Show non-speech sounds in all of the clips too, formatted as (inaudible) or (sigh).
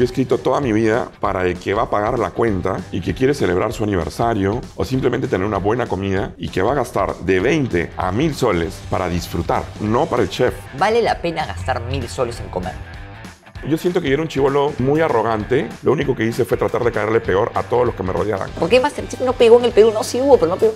yo he escrito toda mi vida para el que va a pagar la cuenta y que quiere celebrar su aniversario o simplemente tener una buena comida y que va a gastar de 20 a 1000 soles para disfrutar, no para el chef. Vale la pena gastar 1000 soles en comer. Yo siento que yo era un chivolo muy arrogante. Lo único que hice fue tratar de caerle peor a todos los que me rodeaban. ¿Por qué Masterchef no pegó en el Perú? No, sí hubo, pero no pegó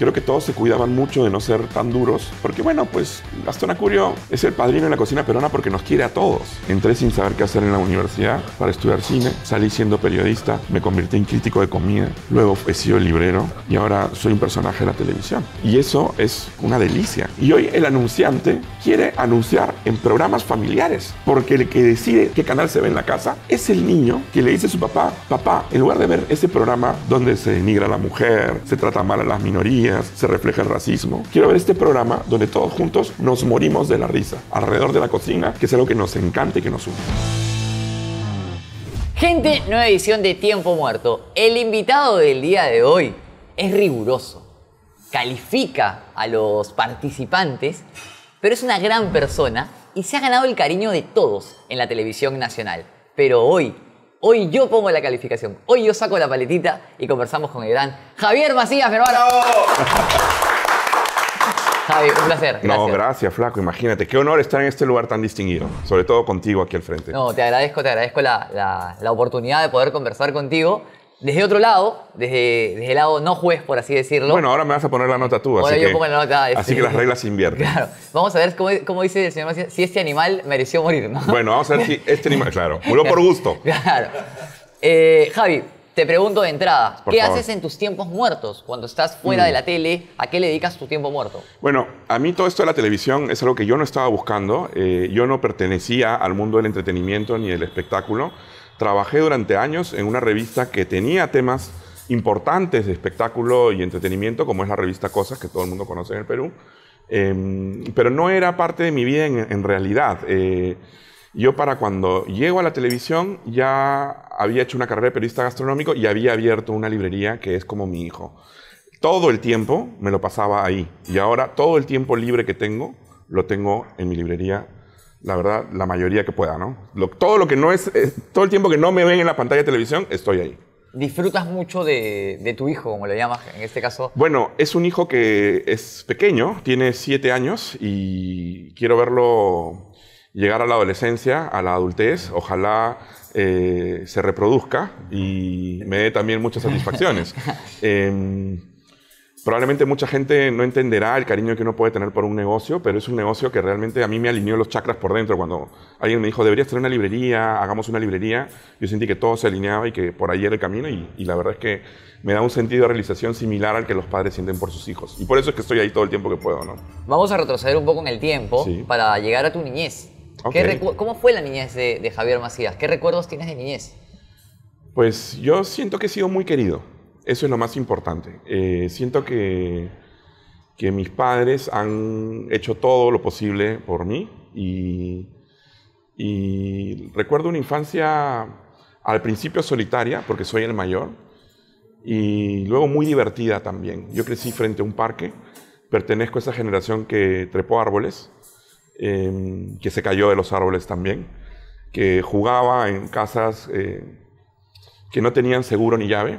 creo que todos se cuidaban mucho de no ser tan duros, porque bueno, pues Gastón Acurio es el padrino de la cocina peruana porque nos quiere a todos. Entré sin saber qué hacer en la universidad para estudiar cine, salí siendo periodista, me convertí en crítico de comida, luego he sido librero y ahora soy un personaje de la televisión. Y eso es una delicia. Y hoy el anunciante quiere anunciar en programas familiares, porque el que decide qué canal se ve en la casa es el niño que le dice a su papá, papá, en lugar de ver ese programa donde se denigra a la mujer, se trata mal a las minorías, se refleja el racismo. Quiero ver este programa donde todos juntos nos morimos de la risa alrededor de la cocina, que es algo que nos encanta y que nos une. Gente, nueva edición de Tiempo Muerto. El invitado del día de hoy es riguroso, califica a los participantes, pero es una gran persona y se ha ganado el cariño de todos en la televisión nacional. Pero hoy Hoy yo pongo la calificación. Hoy yo saco la paletita y conversamos con el gran Javier Macías, mi hermano. Javi, un placer. No, gracias, Flaco. Imagínate, qué honor estar en este lugar tan distinguido, sobre todo contigo aquí al frente. No, te agradezco, te agradezco la oportunidad de poder conversar contigo desde otro lado, desde, el lado no juez, por así decirlo. Bueno, ahora me vas a poner la nota tú, ahora así, yo que, pongo la nota, ah, así que las este, (laughs) reglas se invierten. Claro. Vamos a ver cómo, dice el señor Macías, si este animal mereció morir, ¿no? Bueno, vamos a ver si este animal, claro, murió por gusto. (laughs) Claro. Eh, Javi, te pregunto de entrada, ¿qué haces en tus tiempos muertos? Cuando estás fuera mm. de la tele, ¿a qué le dedicas tu tiempo muerto? Bueno, a mí todo esto de la televisión es algo que yo no estaba buscando. Eh, yo no pertenecía al mundo del entretenimiento ni del espectáculo. Trabajé durante años en una revista que tenía temas importantes de espectáculo y entretenimiento, como es la revista Cosas, que todo el mundo conoce en el Perú, em, pero no era parte de mi vida en, realidad. Eh, yo para cuando llego a la televisión ya había hecho una carrera de periodista gastronómico y había abierto una librería que es como mi hijo. Todo el tiempo me lo pasaba ahí y ahora todo el tiempo libre que tengo lo tengo en mi librería la verdad, la mayoría que pueda, ¿no? todo lo que no es, eh, todo el tiempo que no me ven en la pantalla de televisión, estoy ahí. ¿Disfrutas mucho de, tu hijo, como le llamas en este caso? Bueno, es un hijo que es pequeño, tiene siete años y quiero verlo llegar a la adolescencia, a la adultez. Ojalá eh, se reproduzca y me dé también muchas satisfacciones. (laughs) Em, Probablemente mucha gente no entenderá el cariño que uno puede tener por un negocio, pero es un negocio que realmente a mí me alineó los chakras por dentro. Cuando alguien me dijo, deberías tener una librería, hagamos una librería, yo sentí que todo se alineaba y que por ahí era el camino y, la verdad es que me da un sentido de realización similar al que los padres sienten por sus hijos. Y por eso es que estoy ahí todo el tiempo que puedo, ¿no? Vamos a retroceder un poco en el tiempo para llegar a tu niñez. ¿Cómo fue la niñez de, de Javier Macías? ¿Qué recuerdos tienes de niñez? Pues yo siento que he sido muy querido eso es lo más importante. Eh, siento que, mis padres han hecho todo lo posible por mí y, recuerdo una infancia al principio solitaria, porque soy el mayor, y luego muy divertida también. Yo crecí frente a un parque, pertenezco a esa generación que trepó árboles, em, que se cayó de los árboles también, que jugaba en casas eh, que no tenían seguro ni llave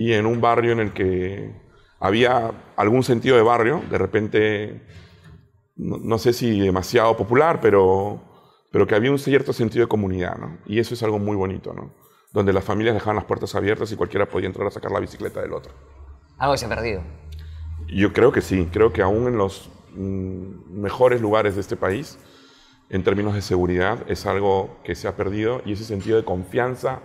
y en un barrio en el que había algún sentido de barrio, de repente, no, sé si demasiado popular, pero, pero que había un cierto sentido de comunidad, ¿no? Y eso es algo muy bonito, ¿no? Donde las familias dejaban las puertas abiertas y cualquiera podía entrar a sacar la bicicleta del otro. ¿Algo se ha perdido? Yo creo que sí, creo que aún en los mm, mejores lugares de este país, en términos de seguridad, es algo que se ha perdido y ese sentido de confianza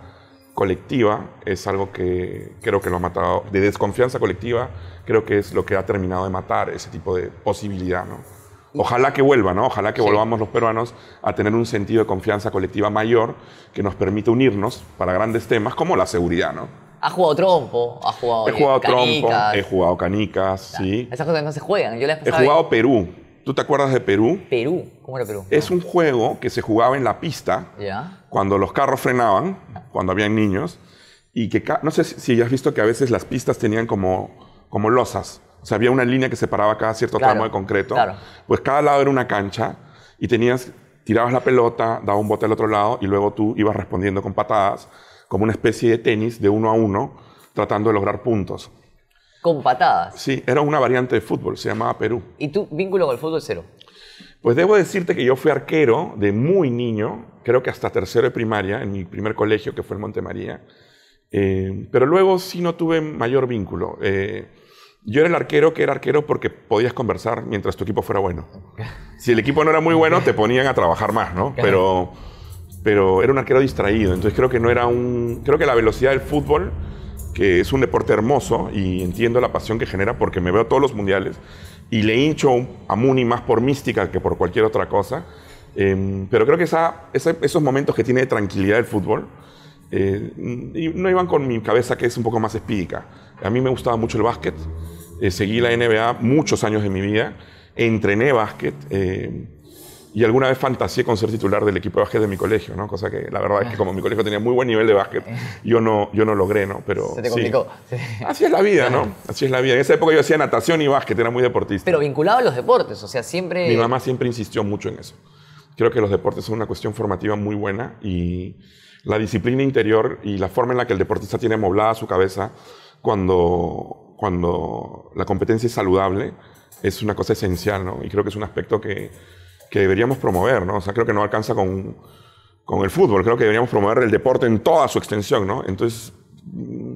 colectiva es algo que creo que lo ha matado, de desconfianza colectiva, creo que es lo que ha terminado de matar ese tipo de posibilidad, ¿no? Ojalá que vuelva, ¿no? Ojalá que volvamos los peruanos a tener un sentido de confianza colectiva mayor que nos permita unirnos para grandes temas como la seguridad, ¿no? ha jugado trompo? ¿Ha jugado He jugado canicas? trompo, he jugado canicas, sí. Esas cosas no se juegan. Yo he jugado Perú. ¿Tú te acuerdas de Perú? Perú. ¿Cómo era Perú? Es un juego que se jugaba en la pista. Ya cuando los carros frenaban, cuando habían niños, y que, no sé si, has visto que a veces las pistas tenían como, como losas. O sea, había una línea que separaba cada cierto tramo de concreto. Pues cada lado era una cancha y tenías, tirabas la pelota, daba un bote al otro lado y luego tú ibas respondiendo con patadas, como una especie de tenis de uno a uno, tratando de lograr puntos. ¿Con patadas? Sí, era una variante de fútbol, se llamaba Perú. ¿Y tu vínculo con el fútbol cero? Pues debo decirte que yo fui arquero de muy niño, creo que hasta tercero de primaria, en mi primer colegio que fue el Montemaría, eh, pero luego sí no tuve mayor vínculo. Eh, yo era el arquero que era arquero porque podías conversar mientras tu equipo fuera bueno. Si el equipo no era muy bueno, te ponían a trabajar más, ¿no? Pero, pero era un arquero distraído, entonces creo que no era un... Creo que la velocidad del fútbol que es un deporte hermoso y entiendo la pasión que genera porque me veo todos los mundiales y le hincho a Muni más por mística que por cualquier otra cosa. Em, pero creo que esos momentos que tiene de tranquilidad el fútbol eh, no iban con mi cabeza que es un poco más espídica. A mí me gustaba mucho el básquet, eh, seguí la NBA muchos años de mi vida, entrené básquet eh, y alguna vez fantaseé con ser titular del equipo de básquet de mi colegio, ¿no? Cosa que la verdad es que como mi colegio tenía muy buen nivel de básquet, (laughs) yo no, yo no logré, ¿no? Pero, Se te complicó. Así es la vida, ¿no? (laughs) Así es la vida. En esa época yo hacía natación y básquet, era muy deportista. Pero vinculado a los deportes, o sea, siempre... Mi mamá siempre insistió mucho en eso. Creo que los deportes son una cuestión formativa muy buena y la disciplina interior y la forma en la que el deportista tiene moblada su cabeza cuando, cuando la competencia es saludable es una cosa esencial, ¿no? Y creo que es un aspecto que que deberíamos promover, ¿no? O sea, creo que no alcanza con, con el fútbol, creo que deberíamos promover el deporte en toda su extensión, ¿no? Entonces, mm,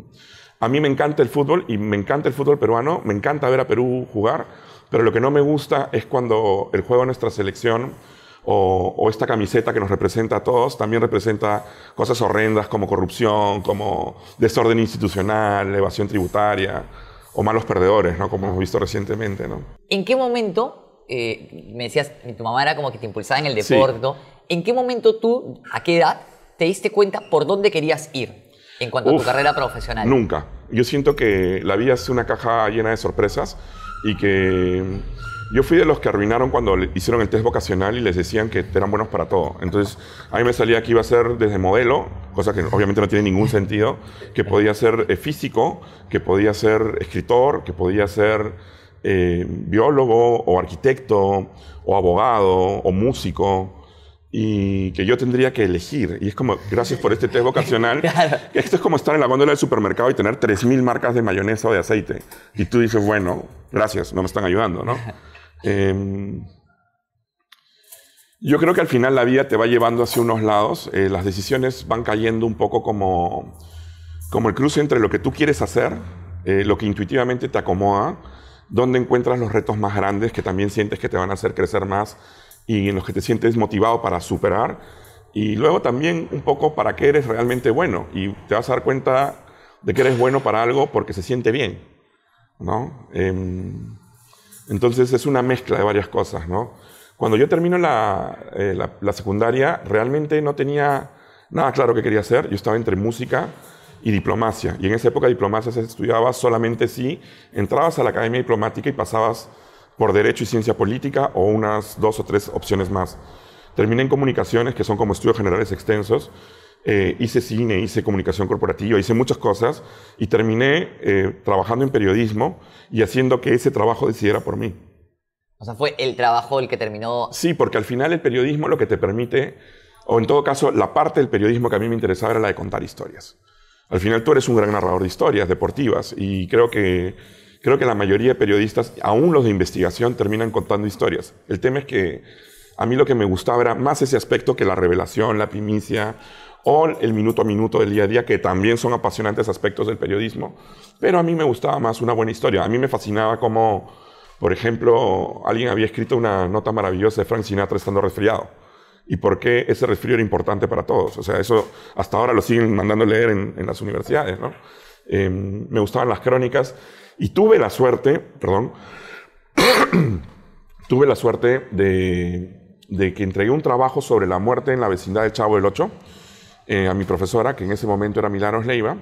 a mí me encanta el fútbol y me encanta el fútbol peruano, me encanta ver a Perú jugar, pero lo que no me gusta es cuando el juego de nuestra selección o, o esta camiseta que nos representa a todos también representa cosas horrendas como corrupción, como desorden institucional, evasión tributaria o malos perdedores, ¿no? Como hemos visto recientemente, ¿no? ¿En qué momento eh, me decías, tu mamá era como que te impulsaba en el deporte. ¿En qué momento tú, a qué edad, te diste cuenta por dónde querías ir en cuanto a tu carrera profesional? Nunca. Yo siento que la vida es una caja llena de sorpresas y que yo fui de los que arruinaron cuando le hicieron el test vocacional y les decían que eran buenos para todo. Entonces, a mí me salía que iba a ser desde modelo, cosa que obviamente no tiene ningún sentido, que podía ser eh, físico, que podía ser escritor, que podía ser eh, biólogo o arquitecto o abogado o músico y que yo tendría que elegir. Y es como, gracias por este test vocacional. (laughs) Esto es como estar en la góndola del supermercado y tener 3.000 marcas de mayonesa o de aceite. Y tú dices, bueno, gracias, no me están ayudando, ¿no? (laughs) Em, yo creo que al final la vida te va llevando hacia unos lados. Eh, las decisiones van cayendo un poco como, como el cruce entre lo que tú quieres hacer, eh, lo que intuitivamente te acomoda, dónde encuentras los retos más grandes que también sientes que te van a hacer crecer más y en los que te sientes motivado para superar. Y luego también un poco para qué eres realmente bueno. Y te vas a dar cuenta de que eres bueno para algo porque se siente bien. Em, entonces es una mezcla de varias cosas. Cuando yo termino eh, la, la secundaria, realmente no tenía nada claro que quería hacer. Yo estaba entre música y diplomacia. Y en esa época diplomacia se estudiaba solamente si entrabas a la academia diplomática y pasabas por derecho y ciencia política o unas dos o tres opciones más. Terminé en comunicaciones, que son como estudios generales extensos. Eh, hice cine, hice comunicación corporativa, hice muchas cosas y terminé eh, trabajando en periodismo y haciendo que ese trabajo decidiera por mí. O sea, fue el trabajo el que terminó. Sí, porque al final el periodismo lo que te permite, o en todo caso, la parte del periodismo que a mí me interesaba era la de contar historias. Al final tú eres un gran narrador de historias deportivas y creo que, creo que la mayoría de periodistas, aún los de investigación, terminan contando historias. El tema es que a mí lo que me gustaba era más ese aspecto que la revelación, la primicia o el minuto a minuto del día a día, que también son apasionantes aspectos del periodismo. Pero a mí me gustaba más una buena historia. A mí me fascinaba cómo, por ejemplo, alguien había escrito una nota maravillosa de Frank Sinatra estando resfriado y por qué ese resfrío era importante para todos. O sea, eso hasta ahora lo siguen mandando leer en, las universidades, ¿no? Em, me gustaban las crónicas y tuve la suerte, perdón, (clears throat) tuve la suerte de, de, que entregué un trabajo sobre la muerte en la vecindad de Chavo del Ocho eh, a mi profesora, que en ese momento era Milano Leiva,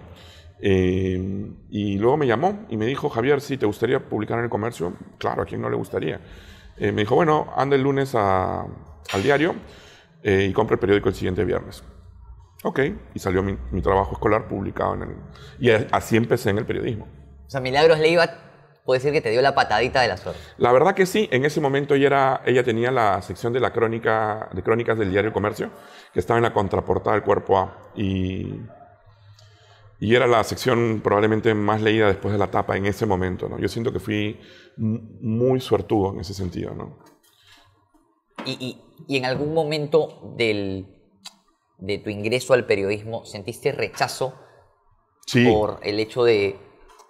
em, y luego me llamó y me dijo, Javier, si te gustaría publicar en el comercio, claro, a quién no le gustaría. Eh, me dijo, bueno, anda el lunes al diario eh, y compré el periódico el siguiente viernes. Ok, y salió mi, trabajo escolar publicado en el... Y así empecé en el periodismo. O sea, Milagros le iba puedo decir que te dio la patadita de la suerte. La verdad que sí, en ese momento ella, era, ella tenía la sección de la crónica, de crónicas del diario Comercio, que estaba en la contraportada del cuerpo A, y, y era la sección probablemente más leída después de la tapa en ese momento, ¿no? Yo siento que fui muy suertudo en ese sentido, ¿no? Y, en algún momento de tu ingreso al periodismo, ¿sentiste rechazo por el hecho de,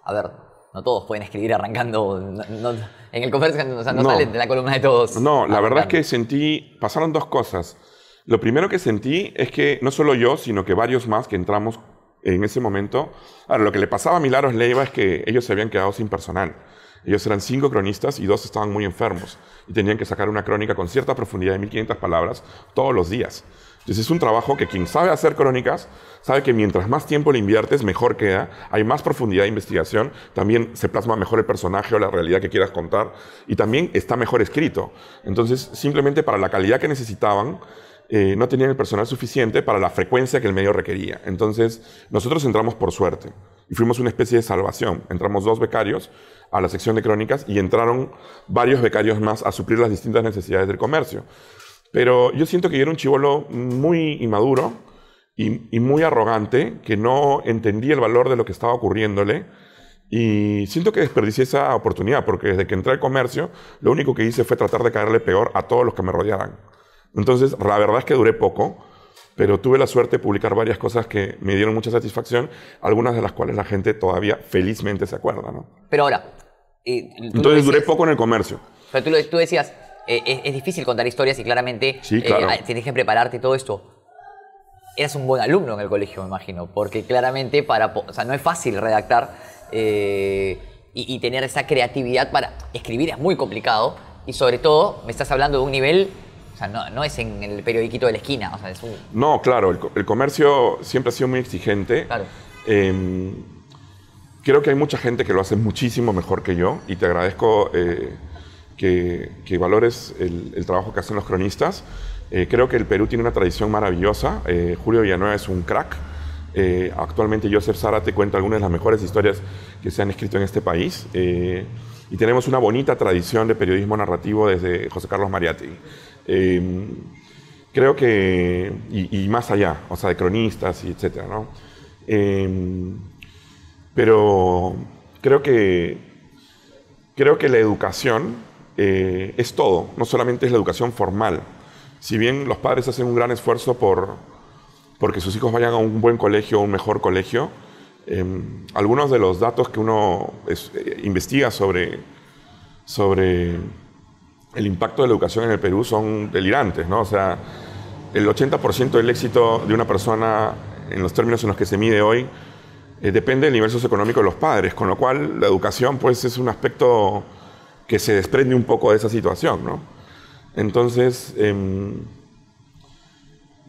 a ver, no todos pueden escribir arrancando, en el comercio o sea, no, sale de la columna de todos. No, la verdad es que sentí, pasaron dos cosas. Lo primero que sentí es que no solo yo, sino que varios más que entramos en ese momento, ahora lo que le pasaba a Milaros Leiva es que ellos se habían quedado sin personal. Ellos eran cinco cronistas y dos estaban muy enfermos y tenían que sacar una crónica con cierta profundidad de 1500 palabras todos los días. Entonces es un trabajo que quien sabe hacer crónicas sabe que mientras más tiempo le inviertes, mejor queda, hay más profundidad de investigación, también se plasma mejor el personaje o la realidad que quieras contar y también está mejor escrito. Entonces simplemente para la calidad que necesitaban, eh, no tenían el personal suficiente para la frecuencia que el medio requería. Entonces nosotros entramos por suerte y fuimos una especie de salvación. Entramos dos becarios a la sección de crónicas y entraron varios becarios más a suplir las distintas necesidades del comercio. Pero yo siento que yo era un chivolo muy inmaduro y, muy arrogante, que no entendía el valor de lo que estaba ocurriéndole. Y siento que desperdicié esa oportunidad, porque desde que entré al comercio, lo único que hice fue tratar de caerle peor a todos los que me rodeaban. Entonces, la verdad es que duré poco, pero tuve la suerte de publicar varias cosas que me dieron mucha satisfacción, algunas de las cuales la gente todavía felizmente se acuerda. Pero ahora... Eh, Entonces duré poco en el comercio. Pero tú, tú decías, eh, es, difícil contar historias y claramente eh, tienes que prepararte todo esto. Eras un buen alumno en el colegio, me imagino, porque claramente para, no es fácil redactar eh, y, tener esa creatividad para escribir es muy complicado y sobre todo me estás hablando de un nivel, o sea, no, es en el periodiquito de la esquina, No, claro, el, comercio siempre ha sido muy exigente. Em, creo que hay mucha gente que lo hace muchísimo mejor que yo y te agradezco que, valores el, trabajo que hacen los cronistas. Eh, creo que el Perú tiene una tradición maravillosa. Eh, Julio Villanueva es un crack. Eh, actualmente Joseph te cuenta algunas de las mejores historias que se han escrito en este país. Eh, y tenemos una bonita tradición de periodismo narrativo desde José Carlos mariati creo que, y, y, más allá, o sea, de cronistas y etcétera, ¿no? pero creo que, creo que la educación eh, es todo, no solamente es la educación formal. Si bien los padres hacen un gran esfuerzo por porque sus hijos vayan a un buen colegio, o un mejor colegio, em, algunos de los datos que uno eh, investiga sobre, sobre el impacto de la educación en el Perú son delirantes, O sea, el 80% del éxito de una persona, en los términos en los que se mide hoy, eh, depende del nivel socioeconómico de los padres, con lo cual la educación pues, es un aspecto que se desprende un poco de esa situación, ¿no? Entonces, em,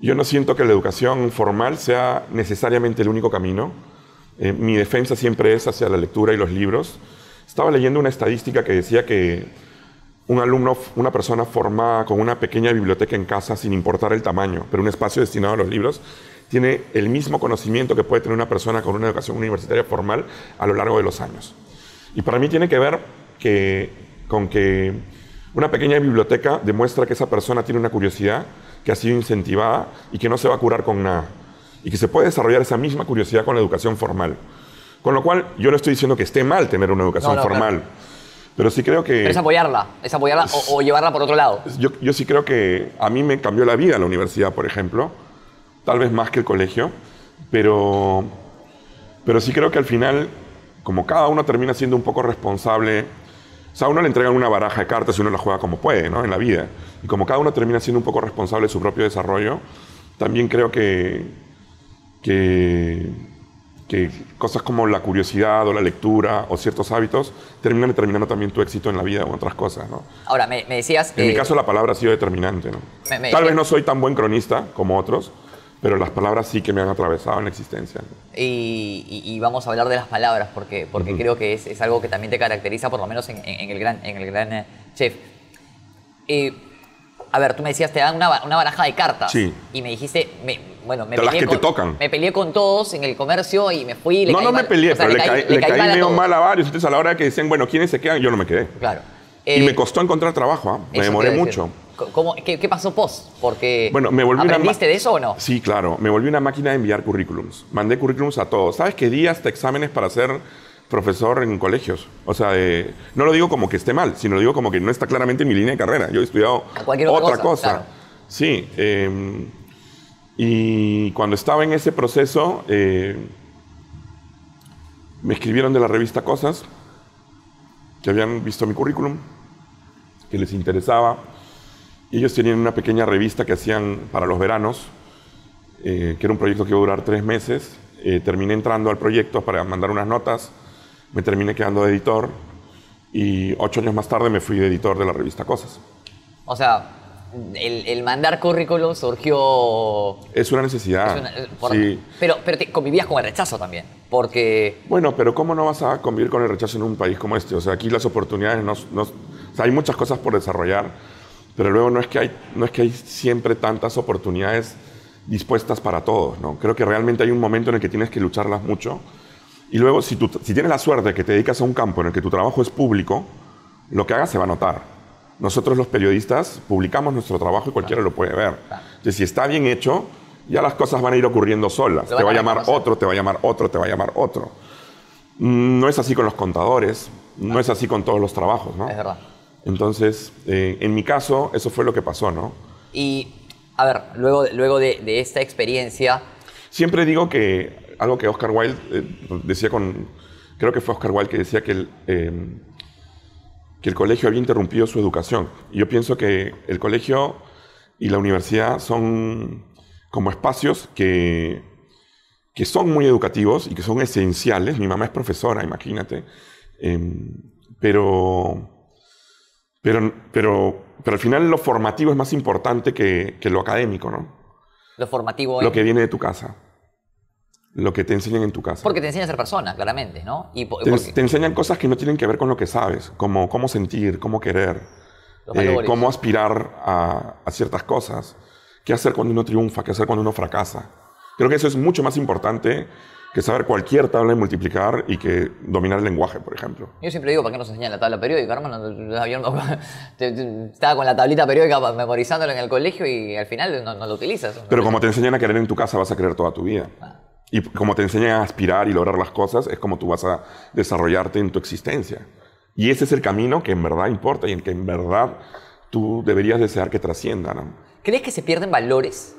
yo no siento que la educación formal sea necesariamente el único camino. Eh, mi defensa siempre es hacia la lectura y los libros. Estaba leyendo una estadística que decía que un alumno, una persona formada con una pequeña biblioteca en casa, sin importar el tamaño, pero un espacio destinado a los libros, tiene el mismo conocimiento que puede tener una persona con una educación universitaria formal a lo largo de los años. Y para mí tiene que ver que con que una pequeña biblioteca demuestra que esa persona tiene una curiosidad que ha sido incentivada y que no se va a curar con nada. Y que se puede desarrollar esa misma curiosidad con la educación formal. Con lo cual, yo no estoy diciendo que esté mal tener una educación formal. Pero sí creo que... es apoyarla, es apoyarla o, llevarla por otro lado. Yo, sí creo que a mí me cambió la vida la universidad, por ejemplo. Tal vez más que el colegio. Pero, pero sí creo que al final, como cada uno termina siendo un poco responsable o sea, a uno le entregan una baraja de cartas y uno la juega como puede, ¿no? En la vida. Y como cada uno termina siendo un poco responsable de su propio desarrollo, también creo que, que, cosas como la curiosidad o la lectura o ciertos hábitos terminan determinando también tu éxito en la vida o otras cosas, ¿no? Ahora, me, decías... En mi eh, caso la palabra ha sido determinante, ¿no? Tal vez no soy tan buen cronista como otros, pero las palabras sí que me han atravesado en la existencia. Y, vamos a hablar de las palabras, porque, porque creo que es, algo que también te caracteriza, por lo menos en, el, gran, en el gran eh, chef. Eh, a ver, tú me decías, te dan una, baraja de cartas. Sí. Y me dijiste, bueno, me con, Me peleé con todos en el comercio y me fui. le no, no me peleé, pero le caí, medio mal a varios. Entonces, a la hora que dicen bueno, ¿quiénes se quedan? Yo no me quedé. Claro y eh, me costó encontrar trabajo, ¿ah? me demoré mucho. qué, pasó post? Porque bueno, me ¿Aprendiste de eso o no? Sí, claro. Me volví una máquina de enviar currículums. Mandé currículums a todos. ¿Sabes qué di hasta exámenes para ser profesor en colegios? O sea, eh, no lo digo como que esté mal, sino lo digo como que no está claramente en mi línea de carrera. Yo he estudiado otra, cosa. Sí. Em, y cuando estaba en ese proceso, eh, me escribieron de la revista Cosas, que habían visto mi currículum que les interesaba. Ellos tenían una pequeña revista que hacían para los veranos, eh, que era un proyecto que iba a durar tres meses. Eh, terminé entrando al proyecto para mandar unas notas, me terminé quedando de editor y ocho años más tarde me fui de editor de la revista Cosas. O sea, el, el, mandar currículum surgió... Es una necesidad. Eh, sí. Pero, pero convivías con el rechazo también, porque... Bueno, pero ¿cómo no vas a convivir con el rechazo en un país como este? O sea, aquí las oportunidades no, hay muchas cosas por desarrollar, pero luego no es que hay, no es que hay siempre tantas oportunidades dispuestas para todos. ¿no? Creo que realmente hay un momento en el que tienes que lucharlas mucho. Y luego, si, tú, si tienes la suerte de que te dedicas a un campo en el que tu trabajo es público, lo que hagas se va a notar. Nosotros los periodistas publicamos nuestro trabajo y cualquiera lo puede ver. si está bien hecho, ya las cosas van a ir ocurriendo solas. te va a llamar otro, te va a llamar otro, te va a llamar otro. Mm, no es así con los contadores, no, es así con todos los trabajos, ¿no? Es verdad. Entonces, eh, en mi caso, eso fue lo que pasó, ¿no? Y, a ver, luego, luego de, esta experiencia... Siempre digo que algo que Oscar Wilde eh, decía con... Creo que fue Oscar Wilde que decía que el, eh, que el colegio había interrumpido su educación. yo pienso que el colegio y la universidad son como espacios que, que son muy educativos y que son esenciales. Mi mamá es profesora, imagínate. Em, pero pero, pero, pero al final lo formativo es más importante que, que lo académico, ¿no? Lo formativo es... Lo que viene de tu casa. Lo que te enseñan en tu casa. Porque te enseñan a ser persona, claramente, ¿no? Y te, enseñan cosas que no tienen que ver con lo que sabes, como cómo sentir, cómo querer, eh, cómo aspirar a, a, ciertas cosas, qué hacer cuando uno triunfa, qué hacer cuando uno fracasa. Creo que eso es mucho más importante que saber cualquier tabla y multiplicar y que dominar el lenguaje, por ejemplo. Yo siempre digo, ¿para qué no nos enseñan la tabla periódica, hermano? (laughs) estaba con la tablita periódica memorizándola en el colegio y al final no, lo utilizas. Pero como te enseñan a querer en tu casa, vas a querer toda tu vida. Ah. Y como te enseñan a aspirar y lograr las cosas, es como tú vas a desarrollarte en tu existencia. Y ese es el camino que en verdad importa y en que en verdad tú deberías desear que ¿no? ¿Crees que se pierden valores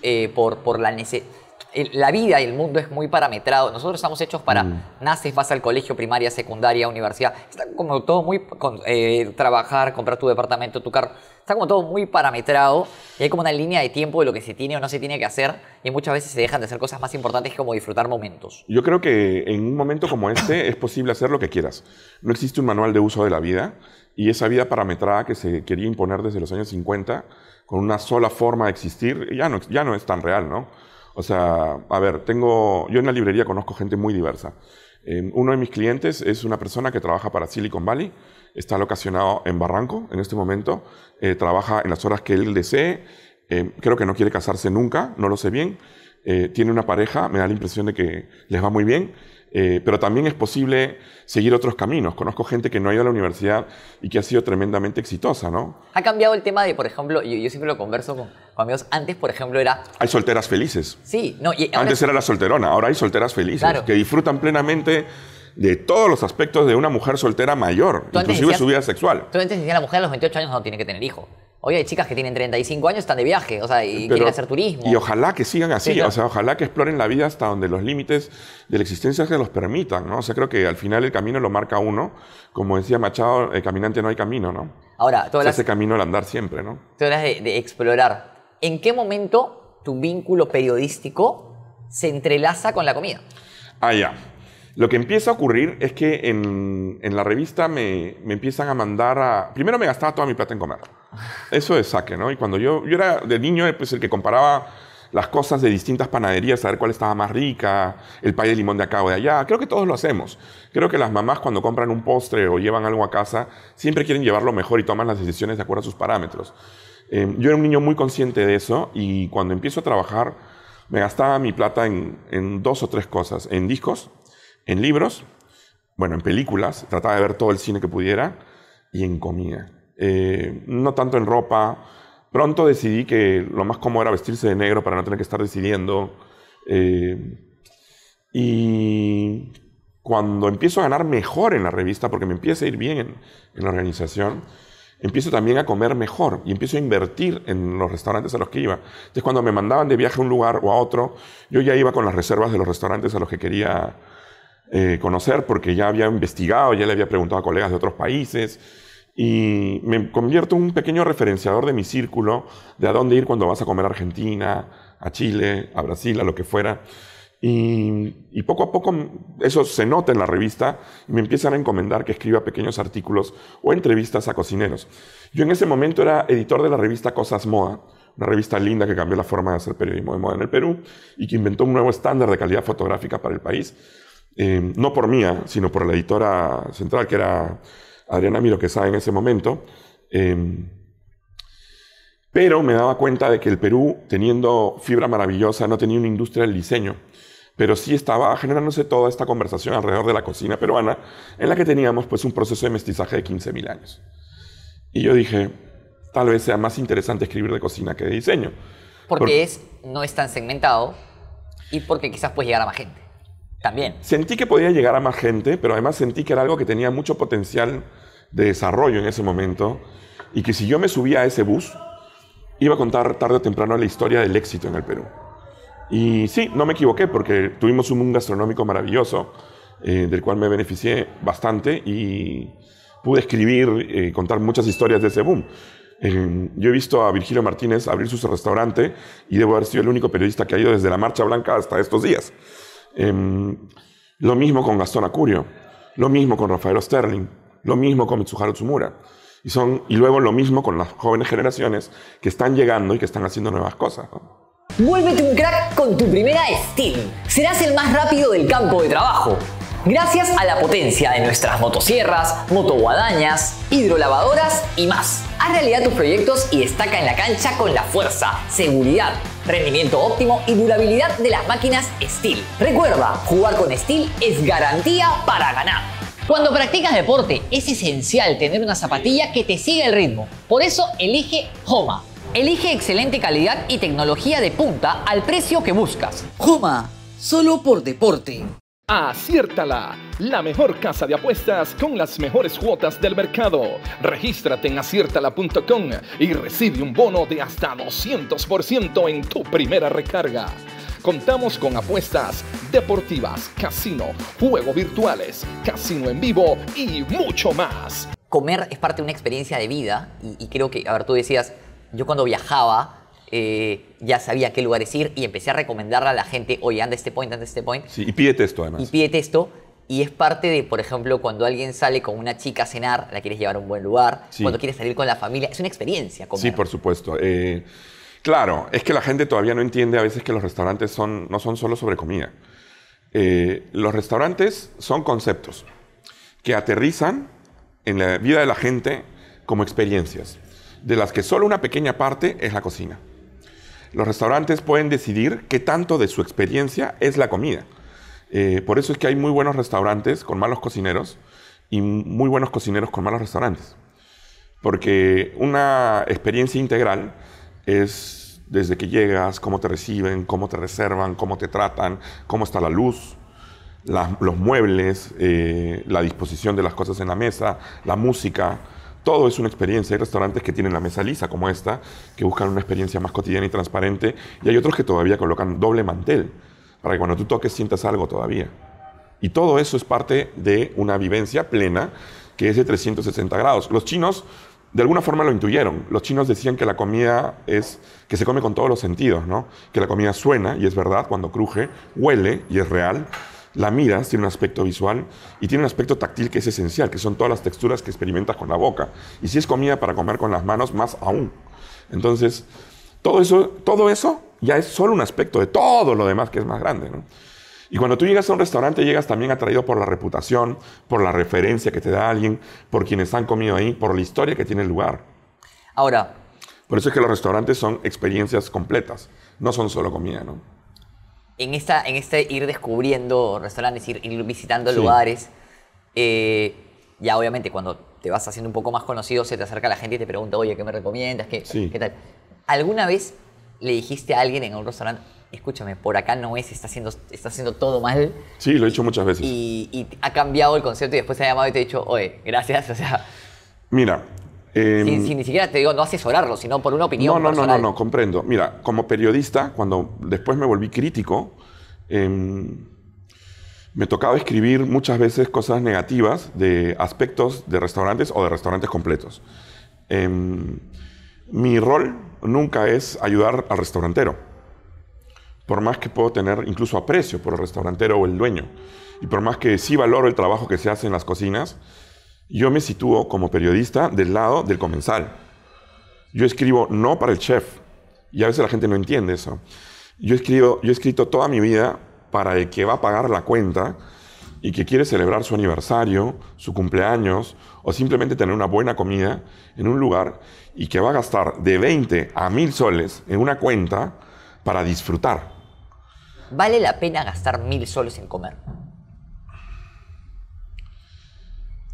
eh, por, por la necesidad? la vida y el mundo es muy parametrado. Nosotros estamos hechos para, mm. naces, vas al colegio, primaria, secundaria, universidad. Está como todo muy, con, eh, trabajar, comprar tu departamento, tu carro. Está como todo muy parametrado y hay como una línea de tiempo de lo que se tiene o no se tiene que hacer y muchas veces se dejan de hacer cosas más importantes como disfrutar momentos. Yo creo que en un momento como este es posible hacer lo que quieras. No existe un manual de uso de la vida y esa vida parametrada que se quería imponer desde los años 50 con una sola forma de existir ya no, ya no es tan real, ¿no? O sea, a ver, tengo, yo en la librería conozco gente muy diversa. Em, uno de mis clientes es una persona que trabaja para Silicon Valley, está locacionado en Barranco en este momento, eh, trabaja en las horas que él desee, em, creo que no quiere casarse nunca, no lo sé bien, eh, tiene una pareja, me da la impresión de que les va muy bien eh, pero también es posible seguir otros caminos. Conozco gente que no ha ido a la universidad y que ha sido tremendamente exitosa, ¿no? Ha cambiado el tema de, por ejemplo, yo, yo siempre lo converso con, amigos. Antes, por ejemplo, era. Hay solteras felices. Sí, Antes era la solterona, ahora hay solteras felices que disfrutan plenamente de todos los aspectos de una mujer soltera mayor, inclusive su vida sexual. Tú antes decías la mujer a los 28 años no tiene que tener hijo. Hoy hay chicas que tienen 35 años, están de viaje, o sea, y quieren hacer turismo. Y ojalá que sigan así, o sea, ojalá que exploren la vida hasta donde los límites de la existencia se los permitan, ¿no? O sea, creo que al final el camino lo marca uno. Como decía Machado, el caminante no hay camino, ¿no? Ahora, todo las... ese camino al andar siempre, ¿no? Tú hablas de, explorar. ¿En qué momento tu vínculo periodístico se entrelaza con la comida? Ah, ya. Lo que empieza a ocurrir es que en, la revista me, me empiezan a mandar a... Primero me gastaba toda mi plata en comer. Eso es saque, ¿no? Y cuando yo, yo era de niño, eh, pues el que comparaba las cosas de distintas panaderías, saber cuál estaba más rica, el pay de limón de acá o de allá. Creo que todos lo hacemos. Creo que las mamás cuando compran un postre o llevan algo a casa, siempre quieren llevarlo mejor y toman las decisiones de acuerdo a sus parámetros. Eh, yo era un niño muy consciente de eso y cuando empiezo a trabajar, me gastaba mi plata en dos o tres cosas, en discos, en libros, bueno, en películas, trataba de ver todo el cine que pudiera y en comida. Eh, no tanto en ropa. Pronto decidí que lo más cómodo era vestirse de negro para no tener que estar decidiendo. Eh, y cuando empiezo a ganar mejor en la revista, porque me empieza a ir bien en, la organización, empiezo también a comer mejor y empiezo a invertir en los restaurantes a los que iba. Entonces, cuando me mandaban de viaje a un lugar o a otro, yo ya iba con las reservas de los restaurantes a los que quería eh, conocer, porque ya había investigado, ya le había preguntado a colegas de otros países y me convierto en un pequeño referenciador de mi círculo, de a dónde ir cuando vas a comer a Argentina, a Chile, a Brasil, a lo que fuera. Y, poco a poco eso se nota en la revista y me empiezan a encomendar que escriba pequeños artículos o entrevistas a cocineros. Yo en ese momento era editor de la revista Cosas Moa, una revista linda que cambió la forma de hacer periodismo de moda en el Perú y que inventó un nuevo estándar de calidad fotográfica para el país. Eh, no por mía, sino por la editora central, que era Adriana saben en ese momento. Em, pero me daba cuenta de que el Perú, teniendo fibra maravillosa, no tenía una industria del diseño, pero sí estaba generándose toda esta conversación alrededor de la cocina peruana, en la que teníamos pues un proceso de mestizaje de 15.000 años. Y yo dije, tal vez sea más interesante escribir de cocina que de diseño. Porque, es, no es tan segmentado y porque quizás puedes llegar a más gente. También. Sentí que podía llegar a más gente, pero además sentí que era algo que tenía mucho potencial de desarrollo en ese momento y que si yo me subía a ese bus, iba a contar tarde o temprano la historia del éxito en el Perú. Y sí, no me equivoqué porque tuvimos un boom gastronómico maravilloso eh, del cual me beneficié bastante y pude escribir, eh, contar muchas historias de ese boom. Eh, yo he visto a Virgilio Martínez abrir su restaurante y debo haber sido el único periodista que ha ido desde la Marcha Blanca hasta estos días. Em, lo mismo con Gastón Acurio, lo mismo con Rafael Sterling. Lo mismo con Mitsuharu Tsumura. Y, son, y luego lo mismo con las jóvenes generaciones que están llegando y que están haciendo nuevas cosas. Vuélvete un crack con tu primera Steam. Serás el más rápido del campo de trabajo. Gracias a la potencia de nuestras motosierras, motoguadañas, hidrolavadoras y más. Haz realidad tus proyectos y destaca en la cancha con la fuerza, seguridad, rendimiento óptimo y durabilidad de las máquinas Steel. Recuerda, jugar con Steel es garantía para ganar. Cuando practicas deporte es esencial tener una zapatilla que te siga el ritmo. Por eso elige Homa. Elige excelente calidad y tecnología de punta al precio que buscas. Homa, solo por deporte. Aciértala, la mejor casa de apuestas con las mejores cuotas del mercado. Regístrate en aciertala.com y recibe un bono de hasta 200% en tu primera recarga. Contamos con apuestas deportivas, casino, juegos virtuales, casino en vivo y mucho más. Comer es parte de una experiencia de vida y, creo que, a ver, tú decías, yo cuando viajaba eh, ya sabía qué lugares ir y empecé a recomendarla a la gente, oye, anda este point, anda este point. Sí, y pídete esto además. Y pídete esto. Y es parte de, por ejemplo, cuando alguien sale con una chica a cenar, la quieres llevar a un buen lugar. Cuando quieres salir con la familia, es una experiencia. Comer. Sí, por supuesto. Eh, Claro, es que la gente todavía no entiende a veces que los restaurantes son, no son solo sobre comida. Eh, los restaurantes son conceptos que aterrizan en la vida de la gente como experiencias, de las que solo una pequeña parte es la cocina. Los restaurantes pueden decidir qué tanto de su experiencia es la comida. Eh, por eso es que hay muy buenos restaurantes con malos cocineros y muy buenos cocineros con malos restaurantes. Porque una experiencia integral es desde que llegas, cómo te reciben, cómo te reservan, cómo te tratan, cómo está la luz, los muebles, eh, la disposición de las cosas en la mesa, la música. Todo es una experiencia. Hay restaurantes que tienen la mesa lisa como esta, que buscan una experiencia más cotidiana y transparente, y hay otros que todavía colocan doble mantel, para que cuando tú toques sientas algo todavía. Y todo eso es parte de una vivencia plena que es de 360 grados. Los chinos de alguna forma lo intuyeron. Los chinos decían que la comida es que se come con todos los sentidos, ¿no? Que la comida suena y es verdad cuando cruje, huele y es real. La miras, tiene un aspecto visual y tiene un aspecto táctil que es esencial, que son todas las texturas que experimentas con la boca. Y si es comida para comer con las manos, más aún. Entonces, todo eso, todo eso ya es solo un aspecto de todo lo demás que es más grande, ¿no? Y cuando tú llegas a un restaurante, llegas también atraído por la reputación, por la referencia que te da alguien, por quienes han comido ahí, por la historia que tiene el lugar. Ahora. Por eso es que los restaurantes son experiencias completas, no son solo comida, ¿no? En, esta, en este ir descubriendo restaurantes, ir, visitando lugares, eh, ya obviamente cuando te vas haciendo un poco más conocido, se te acerca la gente y te pregunta, oye, ¿qué me recomiendas? ¿Qué, ¿qué tal? ¿Alguna vez le dijiste a alguien en un restaurante, escúchame, por acá no es, está haciendo, está haciendo todo mal. Sí, lo he hecho muchas veces. Y, ha cambiado el concepto y después se ha llamado y te ha dicho, oye, gracias, (laughs) o sea... Mira... Em, ni siquiera te digo no asesorarlo, sino por una opinión. No, no, no, no, comprendo. Mira, como periodista, cuando después me volví crítico, em, me tocaba escribir muchas veces cosas negativas de aspectos de restaurantes o de restaurantes completos. Em, mi rol nunca es ayudar al restaurantero por más que puedo tener incluso aprecio por el restaurantero o el dueño, y por más que sí valoro el trabajo que se hace en las cocinas, yo me sitúo como periodista del lado del comensal. Yo escribo no para el chef, y a veces la gente no entiende eso. Yo, escribo, yo he escrito toda mi vida para el que va a pagar la cuenta y que quiere celebrar su aniversario, su cumpleaños o simplemente tener una buena comida en un lugar y que va a gastar de 20 a 1000 soles en una cuenta para disfrutar. ¿Vale la pena gastar mil soles en comer?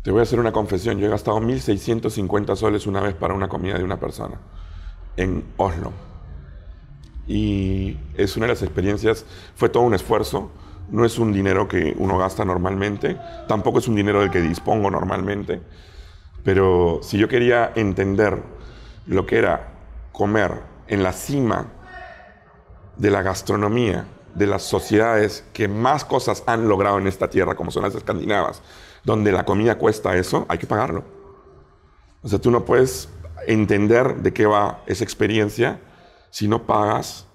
Te voy a hacer una confesión. Yo he gastado 1.650 soles una vez para una comida de una persona en Oslo. Y es una de las experiencias, fue todo un esfuerzo. No es un dinero que uno gasta normalmente, tampoco es un dinero del que dispongo normalmente. Pero si yo quería entender lo que era comer en la cima de la gastronomía de las sociedades que más cosas han logrado en esta tierra, como son las escandinavas, donde la comida cuesta eso, hay que pagarlo. O sea, tú no puedes entender de qué va esa experiencia si no pagas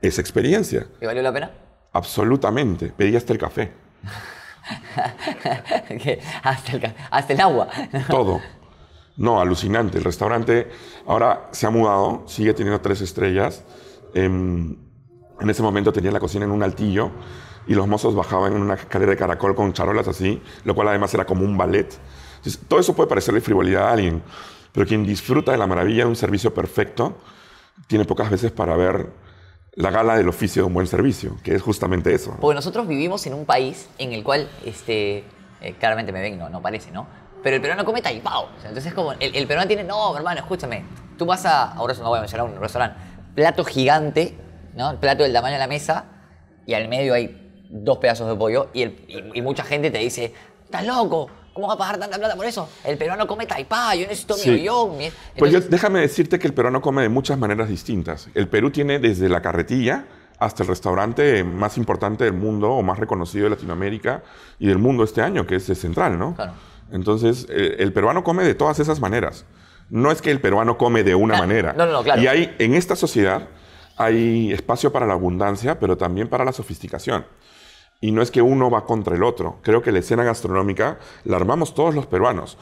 esa experiencia. ¿Y valió la pena? Absolutamente. Pedí hasta el café. (laughs) hasta, el hasta, agua. (laughs) Todo. No, alucinante. El restaurante ahora se ha mudado, sigue teniendo tres estrellas. Em, en ese momento tenía la cocina en un altillo y los mozos bajaban en una escalera de caracol con charolas así, lo cual además era como un ballet. todo eso puede parecerle frivolidad a alguien, pero quien disfruta de la maravilla de un servicio perfecto tiene pocas veces para ver la gala del oficio de un buen servicio, que es justamente eso. Porque nosotros vivimos en un país en el cual, este, eh, claramente me ven, no, no parece, ¿no? Pero el peruano come taipao. O sea, entonces, como el, peruano tiene, no, hermano, escúchame, tú vas a, ahora no voy a mencionar un restaurante, plato gigante ¿no? El plato del tamaño de la mesa y al medio hay dos pedazos de pollo y, y, mucha gente te dice, estás loco, ¿Cómo va a pagar tanta plata por eso? El peruano come taipá, yo necesito mi avión. Pues déjame decirte que el peruano come de muchas maneras distintas. El Perú tiene desde la carretilla hasta el restaurante más importante del mundo o más reconocido de Latinoamérica y del mundo este año, que es el Central, ¿no? Entonces, eh, el, peruano come de todas esas maneras. No es que el peruano come de una manera. No, no, no, claro. Y hay en esta sociedad hay espacio para la abundancia, pero también para la sofisticación. Y no es que uno va contra el otro. Creo que la escena gastronómica la armamos todos los peruanos.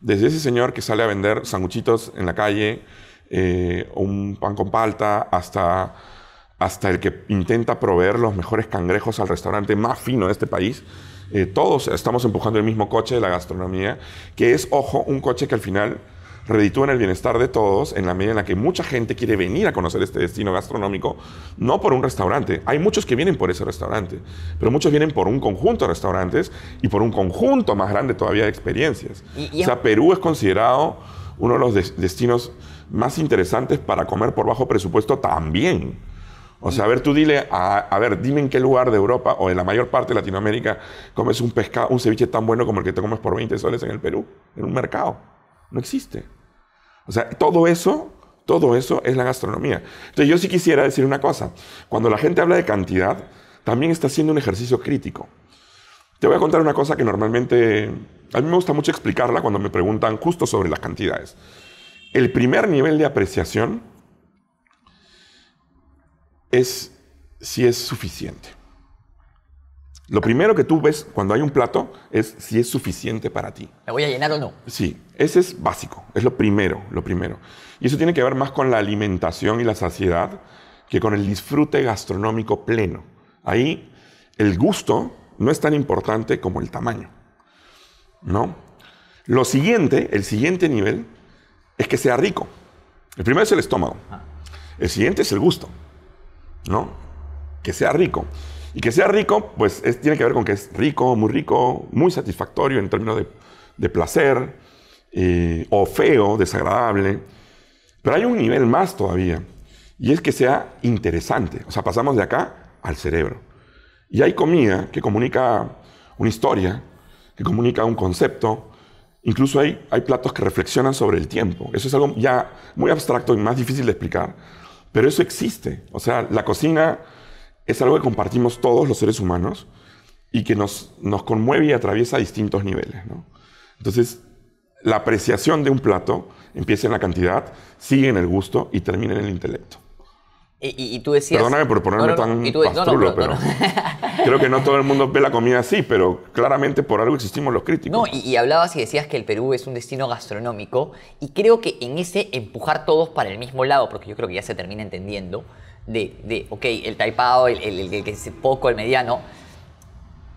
Desde ese señor que sale a vender sanguchitos en la calle, eh, un pan con palta, hasta, hasta el que intenta proveer los mejores cangrejos al restaurante más fino de este país. Eh, todos estamos empujando el mismo coche de la gastronomía, que es, ojo, un coche que al final en el bienestar de todos en la medida en la que mucha gente quiere venir a conocer este destino gastronómico, no por un restaurante. Hay muchos que vienen por ese restaurante, pero muchos vienen por un conjunto de restaurantes y por un conjunto más grande todavía de experiencias. O sea, Perú es considerado uno de los destinos más interesantes para comer por bajo presupuesto también. O sea, a ver, tú dile, a, a, ver, dime en qué lugar de Europa o en la mayor parte de Latinoamérica comes un pescado, un ceviche tan bueno como el que te comes por 20 soles en el Perú, en un mercado. No existe. O sea, todo eso, todo eso es la gastronomía. Entonces yo sí quisiera decir una cosa. Cuando la gente habla de cantidad, también está haciendo un ejercicio crítico. Te voy a contar una cosa que normalmente a mí me gusta mucho explicarla cuando me preguntan justo sobre las cantidades. El primer nivel de apreciación es si es suficiente. Lo primero que tú ves cuando hay un plato es si es suficiente para ti. ¿Me voy a llenar o no? Sí, ese es básico, es lo primero, lo primero. Y eso tiene que ver más con la alimentación y la saciedad que con el disfrute gastronómico pleno. Ahí el gusto no es tan importante como el tamaño. ¿No? Lo siguiente, el siguiente nivel es que sea rico. El primero es el estómago. El siguiente es el gusto. ¿No? Que sea rico. Y que sea rico, pues tiene que ver con que es rico, muy rico, muy satisfactorio en términos de, placer, eh, o feo, desagradable. Pero hay un nivel más todavía, y es que sea interesante. O sea, pasamos de acá al cerebro. Y hay comida que comunica una historia, que comunica un concepto. Incluso hay, hay platos que reflexionan sobre el tiempo. Eso es algo ya muy abstracto y más difícil de explicar. Pero eso existe. O sea, la cocina es algo que compartimos todos los seres humanos y que nos, nos conmueve y atraviesa distintos niveles. ¿no? Entonces, la apreciación de un plato empieza en la cantidad, sigue en el gusto y termina en el intelecto. Y, tú decías... Perdóname por ponerme tan pero (laughs) creo que no todo el mundo ve la comida así, pero claramente por algo existimos los críticos. No, y, y hablabas y decías que el Perú es un destino gastronómico y creo que en ese empujar todos para el mismo lado, porque yo creo que ya se termina entendiendo, de, de ok, el taipao, el, que es poco, el mediano,